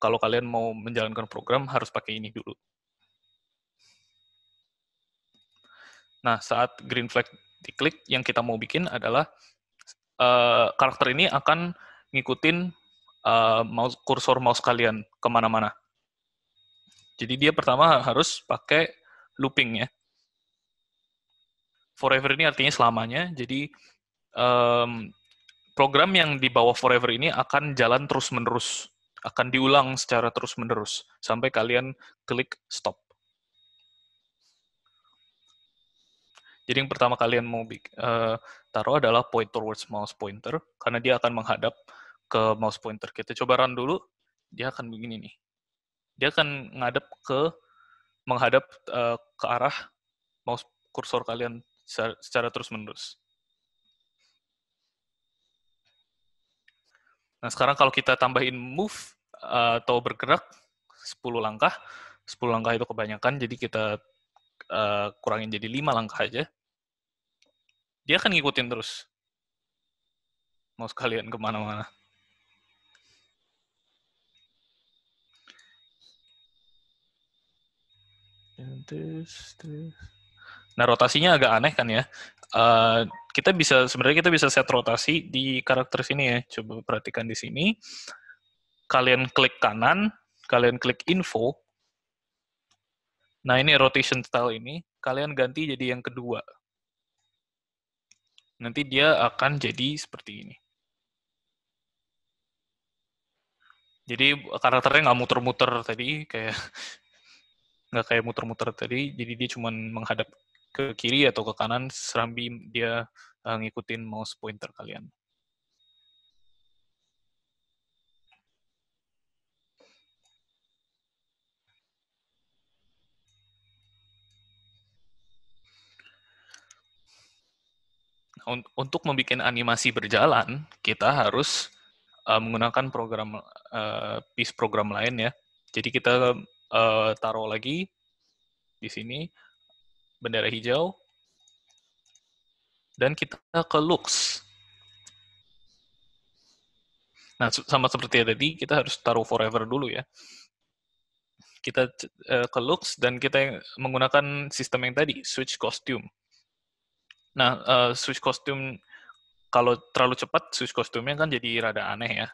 kalau kalian mau menjalankan program harus pakai ini dulu. Nah, saat green flag diklik, yang kita mau bikin adalah uh, karakter ini akan ngikutin uh, eh, mouse, kursor mouse kalian kemana-mana. Jadi dia pertama harus pakai looping ya. Forever ini artinya selamanya. Jadi um, program yang di bawah forever ini akan jalan terus-menerus, akan diulang secara terus-menerus sampai kalian klik stop. Jadi yang pertama kalian mau uh, taruh adalah point towards mouse pointer karena dia akan menghadap ke mouse pointer. Kita coba run dulu, dia akan begini nih. Dia akan menghadap ke menghadap uh, ke arah mouse kursor kalian secara, secara terus-menerus. Nah, sekarang kalau kita tambahin move uh, atau bergerak 10 langkah, 10 langkah itu kebanyakan, jadi kita uh, kurangin jadi 5 langkah aja. Dia akan ngikutin terus. Mau sekalian kemana-mana. terus nah rotasinya agak aneh kan ya uh, kita bisa sebenarnya kita bisa set rotasi di karakter sini ya coba perhatikan di sini kalian klik kanan kalian klik info nah ini rotation style ini kalian ganti jadi yang kedua nanti dia akan jadi seperti ini jadi karakternya nggak muter-muter tadi kayak nggak kayak muter-muter tadi jadi dia cuma menghadap ke kiri atau ke kanan serambi dia uh, ngikutin mouse pointer kalian untuk membuat animasi berjalan, kita harus uh, menggunakan program uh, piece program lain ya. Jadi kita uh, taruh lagi di sini bendera hijau dan kita ke looks. Nah, sama seperti tadi, kita harus taruh forever dulu ya. Kita uh, ke looks dan kita menggunakan sistem yang tadi, switch costume. Nah, uh, switch costume kalau terlalu cepat, switch kostumnya kan jadi rada aneh ya.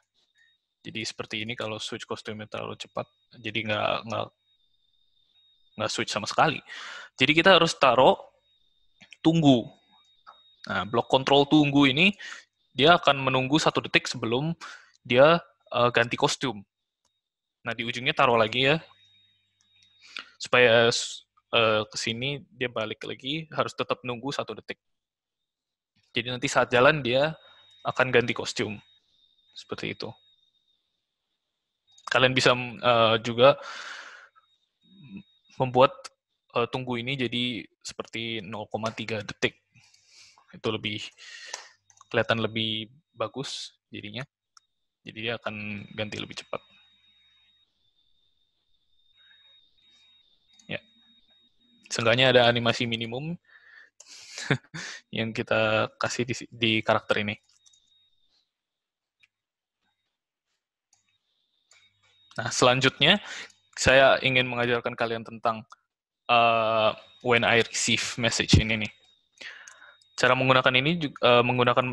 Jadi seperti ini kalau switch kostumnya terlalu cepat, jadi nggak nggak nggak switch sama sekali. Jadi kita harus taruh tunggu. Nah, blok kontrol tunggu ini dia akan menunggu satu detik sebelum dia uh, ganti kostum. Nah di ujungnya taruh lagi ya supaya uh, ke dia balik lagi harus tetap nunggu satu detik. Jadi nanti saat jalan dia akan ganti kostum seperti itu kalian bisa uh, juga membuat uh, tunggu ini jadi seperti 0,3 detik. Itu lebih kelihatan lebih bagus jadinya. Jadi dia akan ganti lebih cepat. Ya. Seenggaknya ada animasi minimum *laughs* yang kita kasih di, di karakter ini. Nah, selanjutnya saya ingin mengajarkan kalian tentang uh, when I receive message ini nih. Cara menggunakan ini juga, uh, eh, menggunakan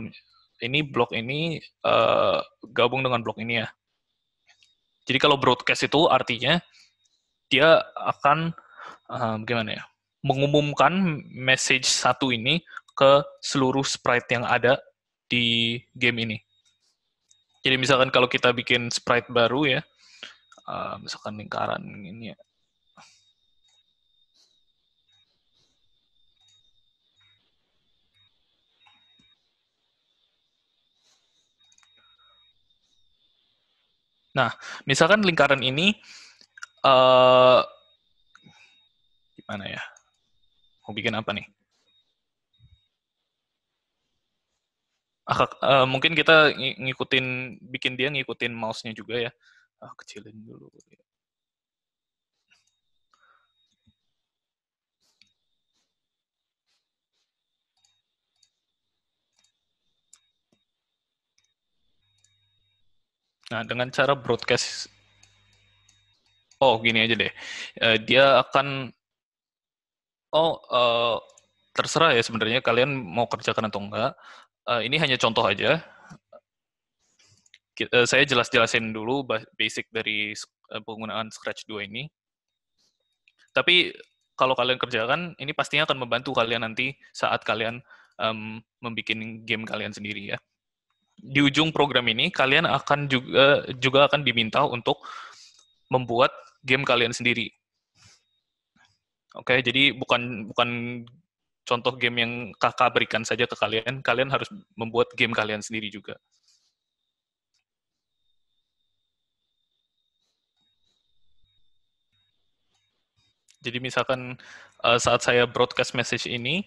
ini blog ini uh, gabung dengan blog ini ya. Jadi kalau broadcast itu artinya dia akan uh, gimana ya? mengumumkan message satu ini ke seluruh sprite yang ada di game ini. Jadi misalkan kalau kita bikin sprite baru ya, uh, misalkan lingkaran ini ya. Nah, misalkan lingkaran ini uh, gimana ya? Mau bikin apa nih? uh, mungkin kita ngikutin bikin dia ngikutin mouse-nya juga ya ah kecilin dulu iya. Nah, dengan cara broadcast, oh gini aja deh, uh, dia akan, oh uh, terserah ya sebenarnya kalian mau kerjakan atau enggak. Uh, ini hanya contoh aja. Eh, saya jelas-jelasin dulu basic dari eh, penggunaan Scratch 2 ini. Tapi kalau kalian kerjakan, ini pastinya akan membantu kalian nanti saat kalian um, membuat game kalian sendiri ya. Di ujung program ini, kalian akan juga juga akan diminta untuk membuat game kalian sendiri. Oke, okay, jadi bukan bukan contoh game yang kakak berikan saja ke kalian, kalian harus membuat game kalian sendiri juga. Jadi misalkan uh, saat saya broadcast message ini,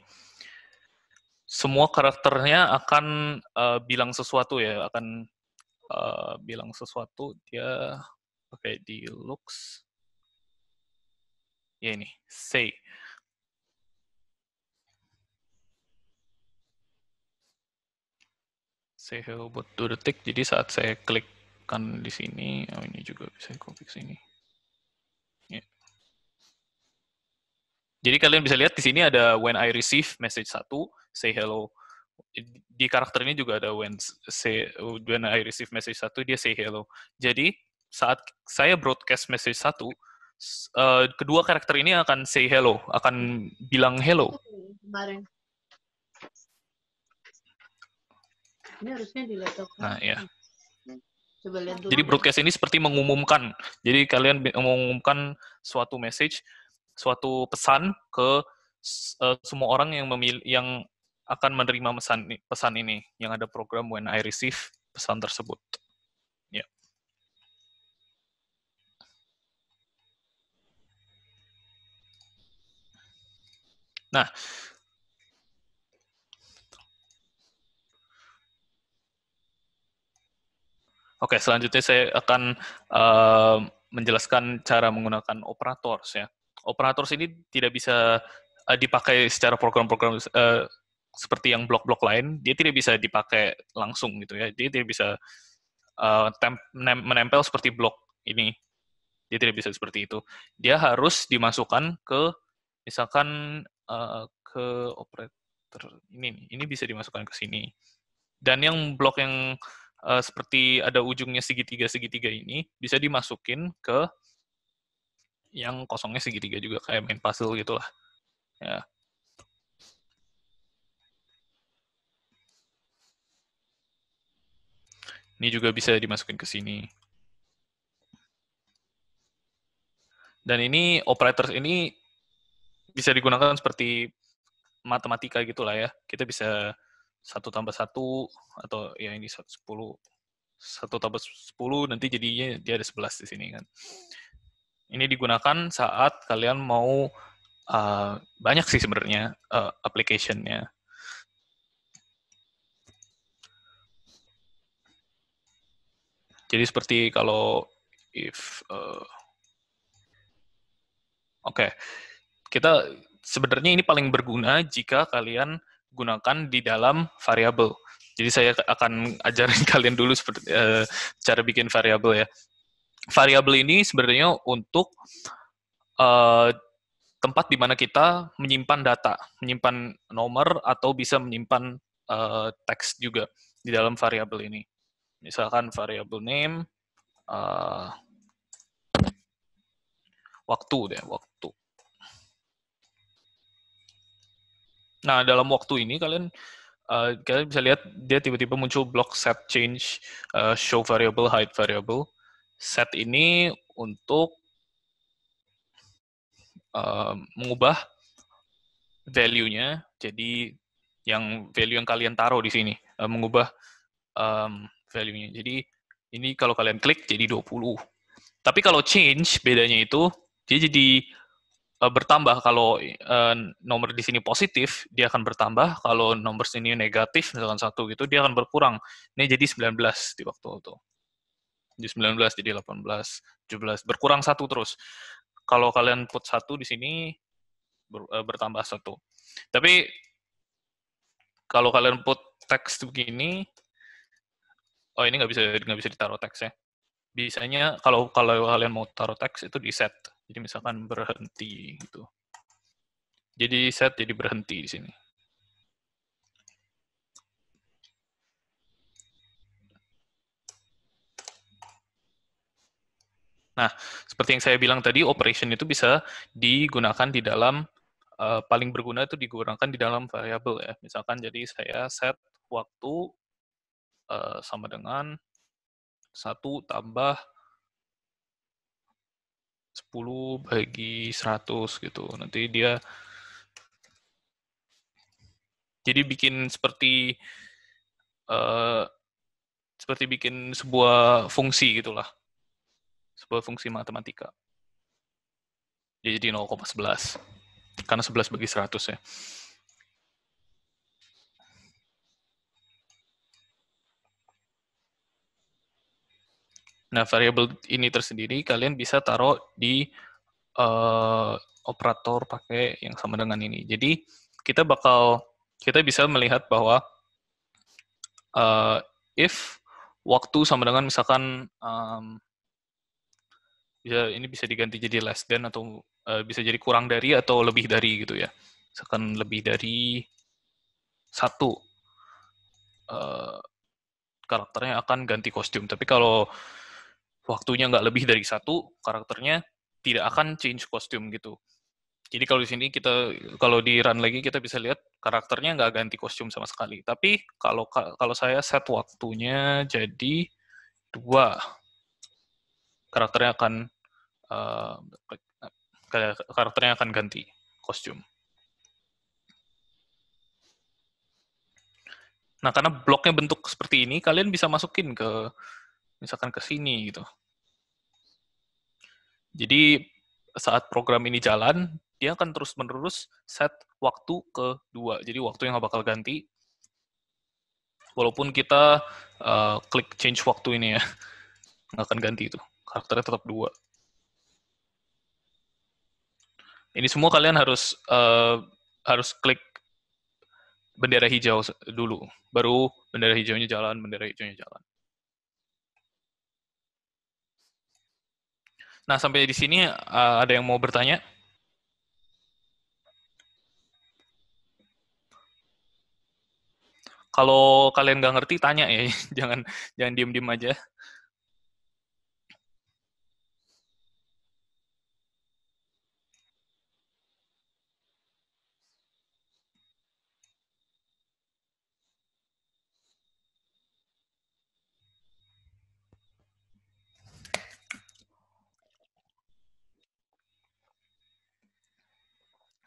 semua karakternya akan uh, bilang sesuatu ya, akan uh, bilang sesuatu. Dia pakai okay, di looks. Ya ini, say. Say hello buat 2 detik. Jadi saat saya klikkan di sini, oh ini juga bisa klik sini. Jadi kalian bisa lihat di sini ada when I receive message 1, say hello. Di karakter ini juga ada when say when I receive message 1 dia say hello. Jadi saat saya broadcast message 1, uh, eh, kedua karakter ini akan say hello, akan bilang hello. Ini harusnya di Nah, ya. Jadi broadcast ini seperti mengumumkan. Jadi kalian mengumumkan suatu message suatu pesan ke uh, semua orang yang memilih yang akan menerima pesan pesan ini yang ada program when I receive pesan tersebut. Ya. Yeah. Nah, Oke, selanjutnya saya akan uh, menjelaskan cara menggunakan operator, ya. Operator sini tidak bisa uh, dipakai secara program-program uh, seperti yang blok-blok lain, dia tidak bisa dipakai langsung gitu ya. Dia tidak bisa uh, eh, temp- menempel seperti blok ini. Dia tidak bisa seperti itu. Dia harus dimasukkan ke misalkan uh, ke operator ini. Ini bisa dimasukkan ke sini. Dan yang blok yang uh, seperti ada ujungnya segitiga-segitiga ini bisa dimasukin ke yang kosongnya segitiga juga kayak main puzzle gitulah. Ya. Ini juga bisa dimasukin ke sini. Dan ini operators ini bisa digunakan seperti matematika gitulah ya. Kita bisa satu tambah satu atau ya ini sepuluh satu tambah sepuluh nanti jadinya dia ada sebelas di sini kan. Ini digunakan saat kalian mau uh, banyak sih sebenarnya uh, application-nya. Jadi seperti kalau if uh, oke okay. kita sebenarnya ini paling berguna jika kalian gunakan di dalam variabel. Jadi saya akan ajarin *laughs* kalian dulu seperti, uh, cara bikin variabel ya variabel ini sebenarnya untuk uh, tempat di mana kita menyimpan data, menyimpan nomor atau bisa menyimpan uh, teks juga di dalam variabel ini. Misalkan variabel name, uh, waktu deh, waktu. Nah, dalam waktu ini kalian uh, kalian bisa lihat dia tiba-tiba muncul block set change uh, show variable hide variable set ini untuk uh, mengubah value-nya jadi yang value yang kalian taruh di sini uh, mengubah um, value-nya. Jadi ini kalau kalian klik jadi 20. Tapi kalau change bedanya itu dia jadi uh, bertambah kalau uh, nomor di sini positif dia akan bertambah kalau nomor sini negatif misalkan satu gitu dia akan berkurang ini jadi 19 di waktu itu di 19 jadi 18, 17 berkurang satu terus. Kalau kalian put satu di sini ber, uh, bertambah satu. Tapi kalau kalian put teks begini, oh ini nggak bisa nggak bisa ditaruh teks ya. Biasanya kalau kalau kalian mau taruh teks itu di set. Jadi misalkan berhenti gitu. Jadi set jadi berhenti di sini. Nah, seperti yang saya bilang tadi, operation itu bisa digunakan di dalam uh, paling berguna itu digunakan di dalam variabel ya. Misalkan jadi saya set waktu uh, sama dengan 1 tambah 10 bagi 100 gitu. Nanti dia jadi bikin seperti uh, seperti bikin sebuah fungsi gitulah sebuah fungsi matematika. Ya, jadi 0,11. Karena 11 bagi 100 ya. Nah, variabel ini tersendiri kalian bisa taruh di uh, operator pakai yang sama dengan ini. Jadi, kita bakal kita bisa melihat bahwa uh, if waktu sama dengan misalkan um, bisa ya, ini bisa diganti jadi less than atau uh, bisa jadi kurang dari atau lebih dari gitu ya misalkan lebih dari satu uh, karakternya akan ganti kostum tapi kalau waktunya nggak lebih dari satu karakternya tidak akan change kostum gitu jadi kalau di sini kita kalau di run lagi kita bisa lihat karakternya nggak ganti kostum sama sekali tapi kalau kalau saya set waktunya jadi dua karakternya akan uh, karakternya akan ganti kostum. Nah, karena bloknya bentuk seperti ini, kalian bisa masukin ke misalkan ke sini gitu. Jadi saat program ini jalan, dia akan terus-menerus set waktu ke dua. Jadi waktu yang bakal ganti walaupun kita uh, klik change waktu ini ya *laughs* nggak akan ganti itu karakternya tetap dua. Ini semua kalian harus uh, harus klik bendera hijau dulu, baru bendera hijaunya jalan, bendera hijaunya jalan. Nah, sampai di sini uh, ada yang mau bertanya? Kalau kalian nggak ngerti, tanya ya. *laughs* jangan jangan diem-diem aja.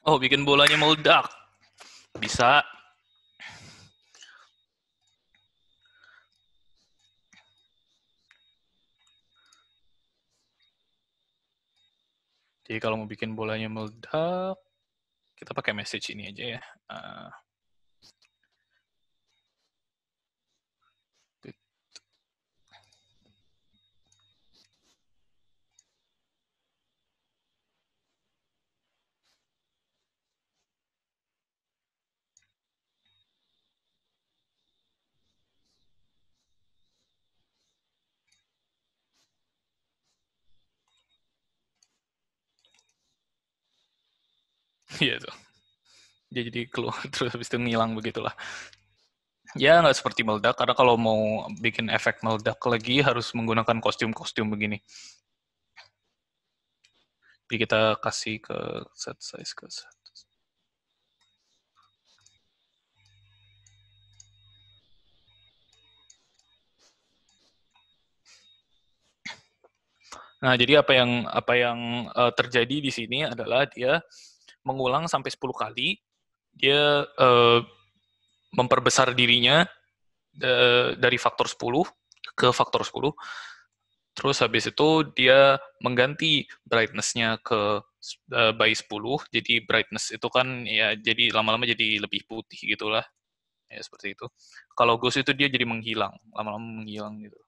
Oh, bikin bolanya meledak. Bisa. Jadi kalau mau bikin bolanya meledak, kita pakai message ini aja ya. Uh, Iya tuh. Dia jadi keluar *laughs* terus habis itu ngilang begitulah. Ya nggak seperti meledak karena kalau mau bikin efek meledak lagi harus menggunakan kostum-kostum begini. Jadi kita kasih ke set size ke set. Nah, jadi apa yang apa yang uh, terjadi di sini adalah dia mengulang sampai 10 kali dia uh, memperbesar dirinya uh, dari faktor 10 ke faktor 10 terus habis itu dia mengganti brightness-nya ke uh, by 10 jadi brightness itu kan ya jadi lama-lama jadi lebih putih gitulah ya seperti itu kalau ghost itu dia jadi menghilang lama-lama menghilang gitu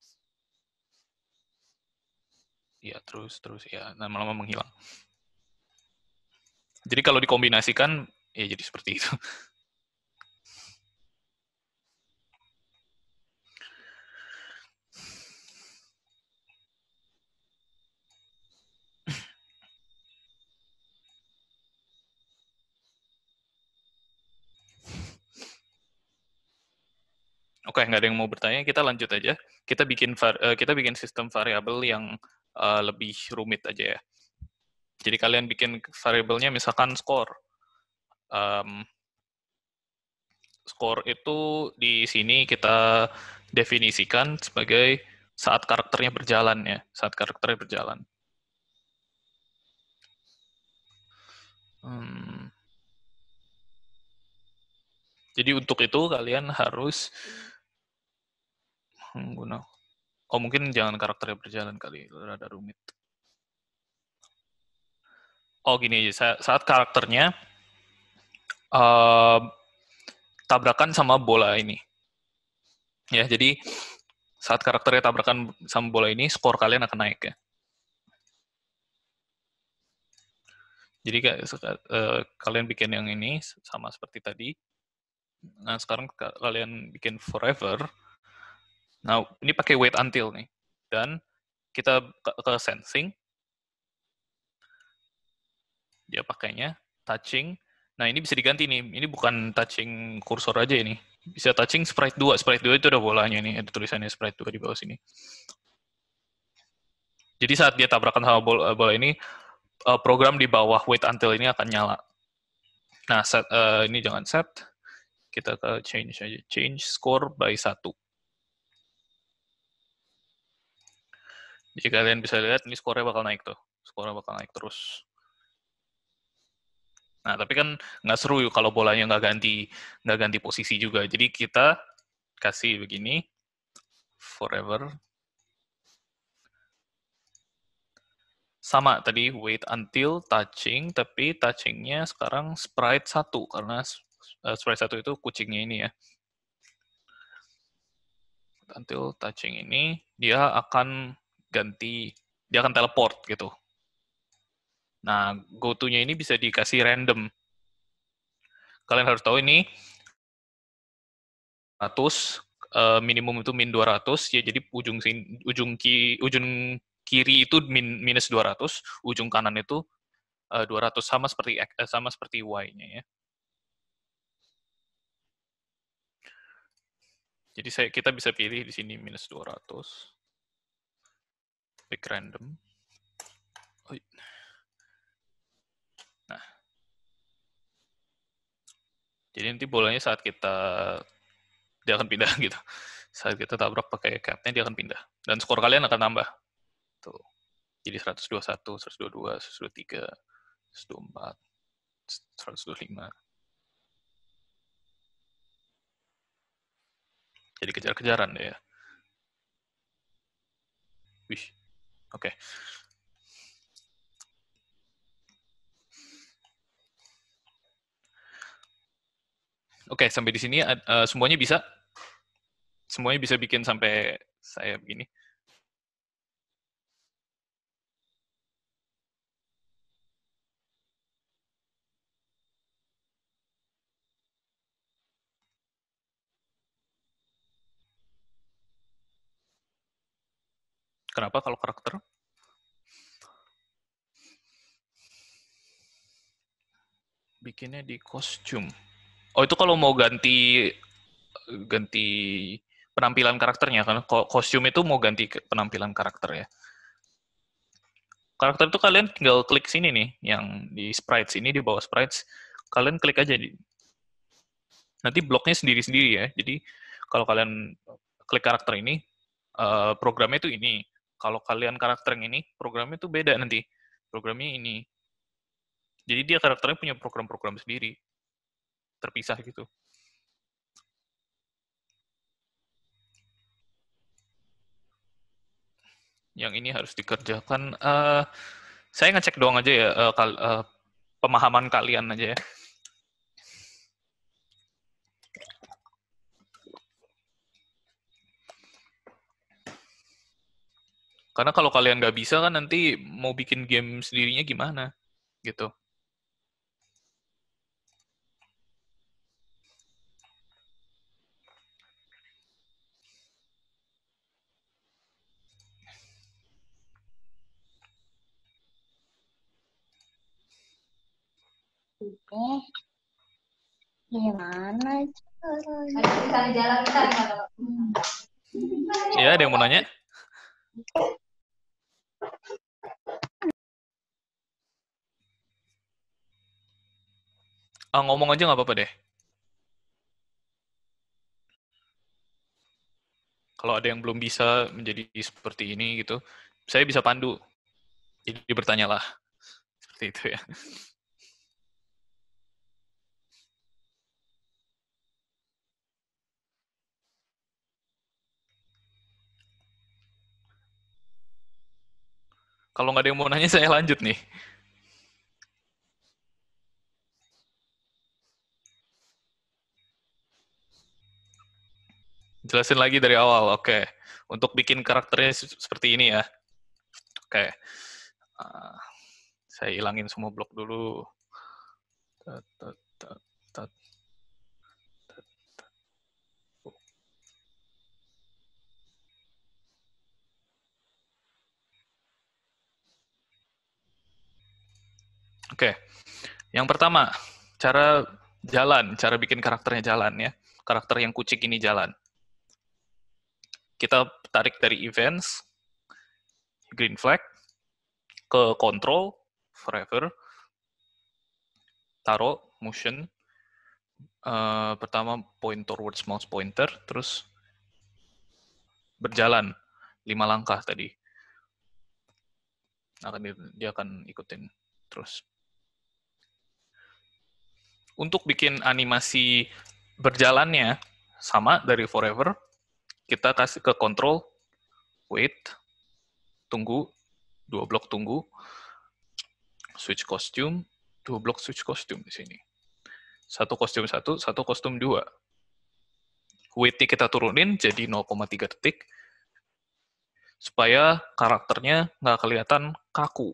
ya terus terus ya lama-lama menghilang jadi kalau dikombinasikan, ya jadi seperti itu. Oke, okay, nggak ada yang mau bertanya, kita lanjut aja. Kita bikin eh, kita bikin sistem variabel yang eh, lebih rumit aja ya. Jadi kalian bikin variabelnya misalkan skor. Um, skor itu di sini kita definisikan sebagai saat karakternya berjalan ya, saat karakternya berjalan. Hmm. Jadi untuk itu kalian harus menggunakan, oh mungkin jangan karakternya berjalan kali, rada rumit oh gini aja saat karakternya uh, tabrakan sama bola ini ya jadi saat karakternya tabrakan sama bola ini skor kalian akan naik ya jadi eh, kalian bikin yang ini sama seperti tadi nah sekarang kalian bikin forever nah ini pakai wait until nih dan kita ke sensing dia pakainya touching. Nah, ini bisa diganti nih. Ini bukan touching kursor aja ini. Bisa touching sprite 2. Sprite 2 itu ada bolanya ini, ada tulisannya sprite 2 di bawah sini. Jadi saat dia tabrakan sama bola, eh, bola ini, eh, program di bawah wait until ini akan nyala. Nah, set, uh, ini jangan set. Kita ke change aja. Change score by 1. Jadi kalian bisa lihat, ini skornya bakal naik tuh. Skornya bakal naik terus. Nah, tapi kan nggak seru yuk kalau bolanya nggak ganti nggak ganti posisi juga. Jadi kita kasih begini forever sama tadi wait until touching tapi touchingnya sekarang sprite satu karena eh, sprite satu itu kucingnya ini ya until touching ini dia akan ganti dia akan teleport gitu Nah, goto-nya ini bisa dikasih random. Kalian harus tahu ini 100 eh, minimum itu min 200 ya jadi ujung ujung ki, ujung kiri itu min, minus 200, ujung kanan itu 200 eh, sama seperti uh, sama seperti y-nya ya. Jadi saya kita bisa pilih di sini minus 200. Pick random. Oh. Jadi nanti bolanya saat kita dia akan pindah *laughs* gitu. Saat kita tabrak pakai capnya dia akan pindah. Dan skor kalian akan tambah. Tuh. Jadi 121, 122, 123, 124, 125. Jadi kejar-kejaran deh ya. Wih. Oke. Okay. Oke, okay, sampai di sini uh, semuanya bisa? Semuanya bisa bikin sampai saya begini? Kenapa kalau karakter? Bikinnya di kostum. Oh itu kalau mau ganti ganti penampilan karakternya kan kostum itu mau ganti penampilan karakter ya. Karakter itu kalian tinggal klik sini nih yang di sprites ini di bawah sprites kalian klik aja di nanti bloknya sendiri-sendiri ya. Jadi kalau kalian klik karakter ini eh, programnya itu ini. Kalau kalian karakter yang ini programnya itu beda nanti. Programnya ini. Jadi dia karakternya punya program-program sendiri terpisah gitu. Yang ini harus dikerjakan. Uh, saya ngecek doang aja ya uh, kal uh, pemahaman kalian aja ya. Karena kalau kalian nggak bisa kan nanti mau bikin game sendirinya gimana gitu. deh. Gimana caranya? Cari jalan kita Ya, ada yang mau nanya? Ah, ngomong aja nggak apa-apa deh. Kalau ada yang belum bisa menjadi seperti ini gitu, saya bisa pandu. Jadi bertanyalah. Seperti itu ya. Kalau nggak ada yang mau nanya, saya lanjut nih. Jelasin lagi dari awal, oke. Okay. Untuk bikin karakternya seperti ini ya. Oke. Okay. Uh, saya hilangin semua blok dulu. Oke, yang pertama cara jalan, cara bikin karakternya jalan ya. Karakter yang kucing ini jalan. Kita tarik dari events, green flag, ke control, forever, taro motion, uh, pertama point towards mouse pointer, terus berjalan lima langkah tadi. Akan dia akan ikutin terus untuk bikin animasi berjalannya sama dari forever kita kasih ke control wait tunggu dua blok tunggu switch costume dua blok switch costume di sini satu kostum satu satu kostum dua wait kita turunin jadi 0,3 detik supaya karakternya nggak kelihatan kaku.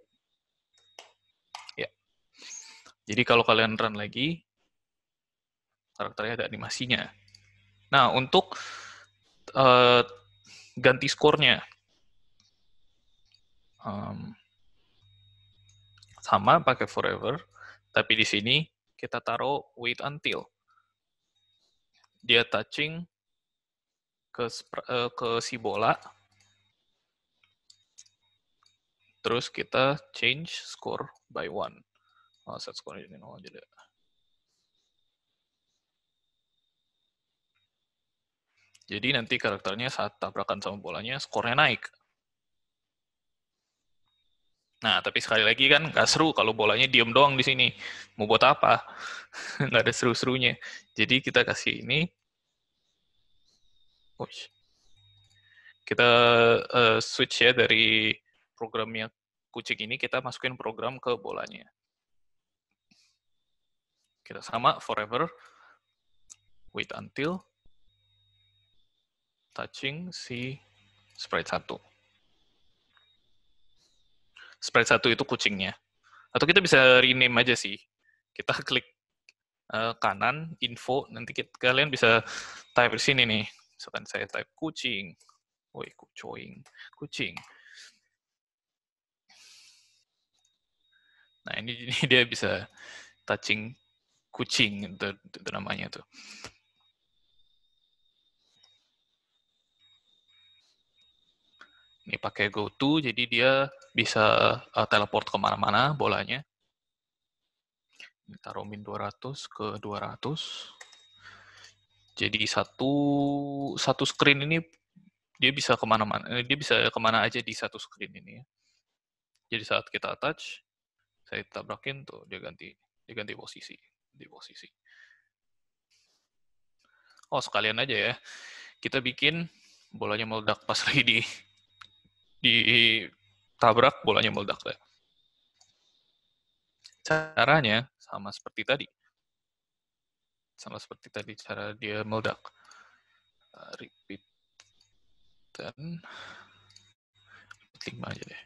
Ya. Jadi kalau kalian run lagi, karakternya ada animasinya. Nah, untuk uh, ganti skornya, um, sama pakai forever, tapi di sini kita taruh wait until. Dia touching ke uh, ke si bola. Terus kita change score by one. Oh, set score ini nol oh, jadi. Jadi nanti karakternya saat tabrakan sama bolanya skornya naik. Nah, tapi sekali lagi kan nggak seru kalau bolanya diem doang di sini. Mau buat apa? *laughs* Nggak ada seru-serunya. Jadi kita kasih ini. Uish. Kita uh, switch ya dari programnya kucing ini, kita masukin program ke bolanya. Kita sama forever, wait until, touching si sprite 1. Sprite 1 itu kucingnya. Atau kita bisa rename aja sih. Kita *laughs* klik uh, kanan, info, nanti kita, kalian bisa type di sini nih. Misalkan saya type kucing. Woi, kucing. Kucing. Nah, ini, *laughs* ini dia bisa touching kucing itu, itu namanya tuh. ini pakai go to jadi dia bisa uh, teleport kemana-mana bolanya. Ini taruh min 200 ke 200. Jadi satu satu screen ini dia bisa kemana-mana, eh, dia bisa kemana aja di satu screen ini. Ya. Jadi saat kita touch, saya tabrakin tuh dia ganti dia ganti posisi, di posisi. Oh sekalian aja ya, kita bikin bolanya meledak pas lagi *laughs* di ditabrak bolanya meledak lah Caranya sama seperti tadi. Sama seperti tadi cara dia meledak. Eh, repeat dan lima aja deh.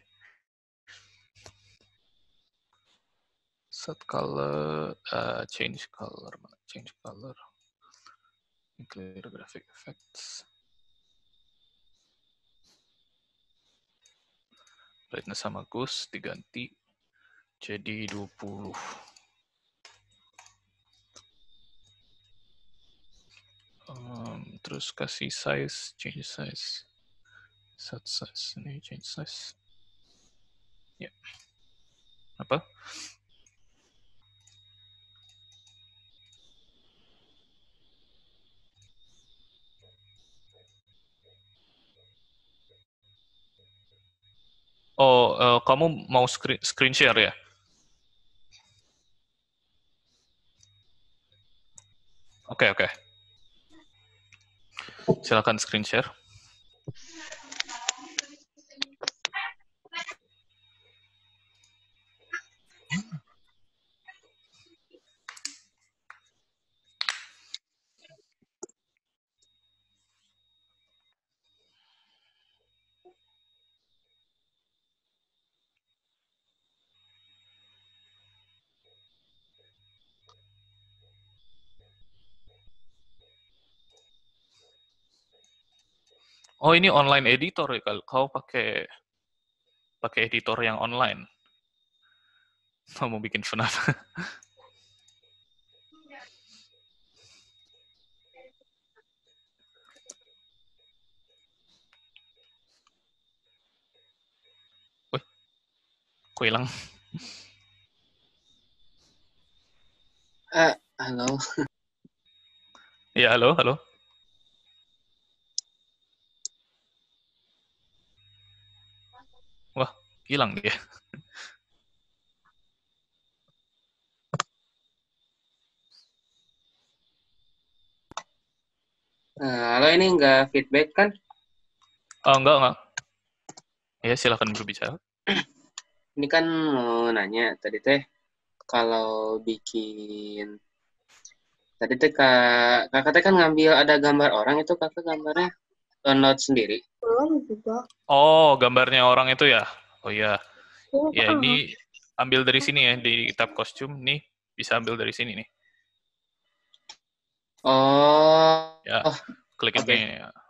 set color, uh, change color, change color, clear graphic effects. brightness sama Gus diganti jadi 20. Um, terus kasih size, change size. Set size, ini change size. Ya. Yeah. Apa? Oh, uh, kamu mau screen, screen share ya? Oke, okay, oke. Okay. Silakan screen share. Oh ini online editor ya kalau kau pakai pakai editor yang online. Kau mau bikin FNAF. *laughs* Wih, kok hilang? Eh, halo. Ya, halo, halo. hilang dia. Nah, halo, ini enggak feedback kan? Oh, enggak, enggak. Ya, silahkan berbicara. *clears throat* Ini kan mau nanya tadi teh, kalau bikin tadi teh kak kakak teh kan ngambil ada gambar orang itu kakak gambarnya download sendiri oh gambarnya orang itu ya Oh iya. Oh, ya ini ambil dari sini ya di tab kostum nih bisa ambil dari sini nih. Oh. Ya. Klik okay. ini. Ya.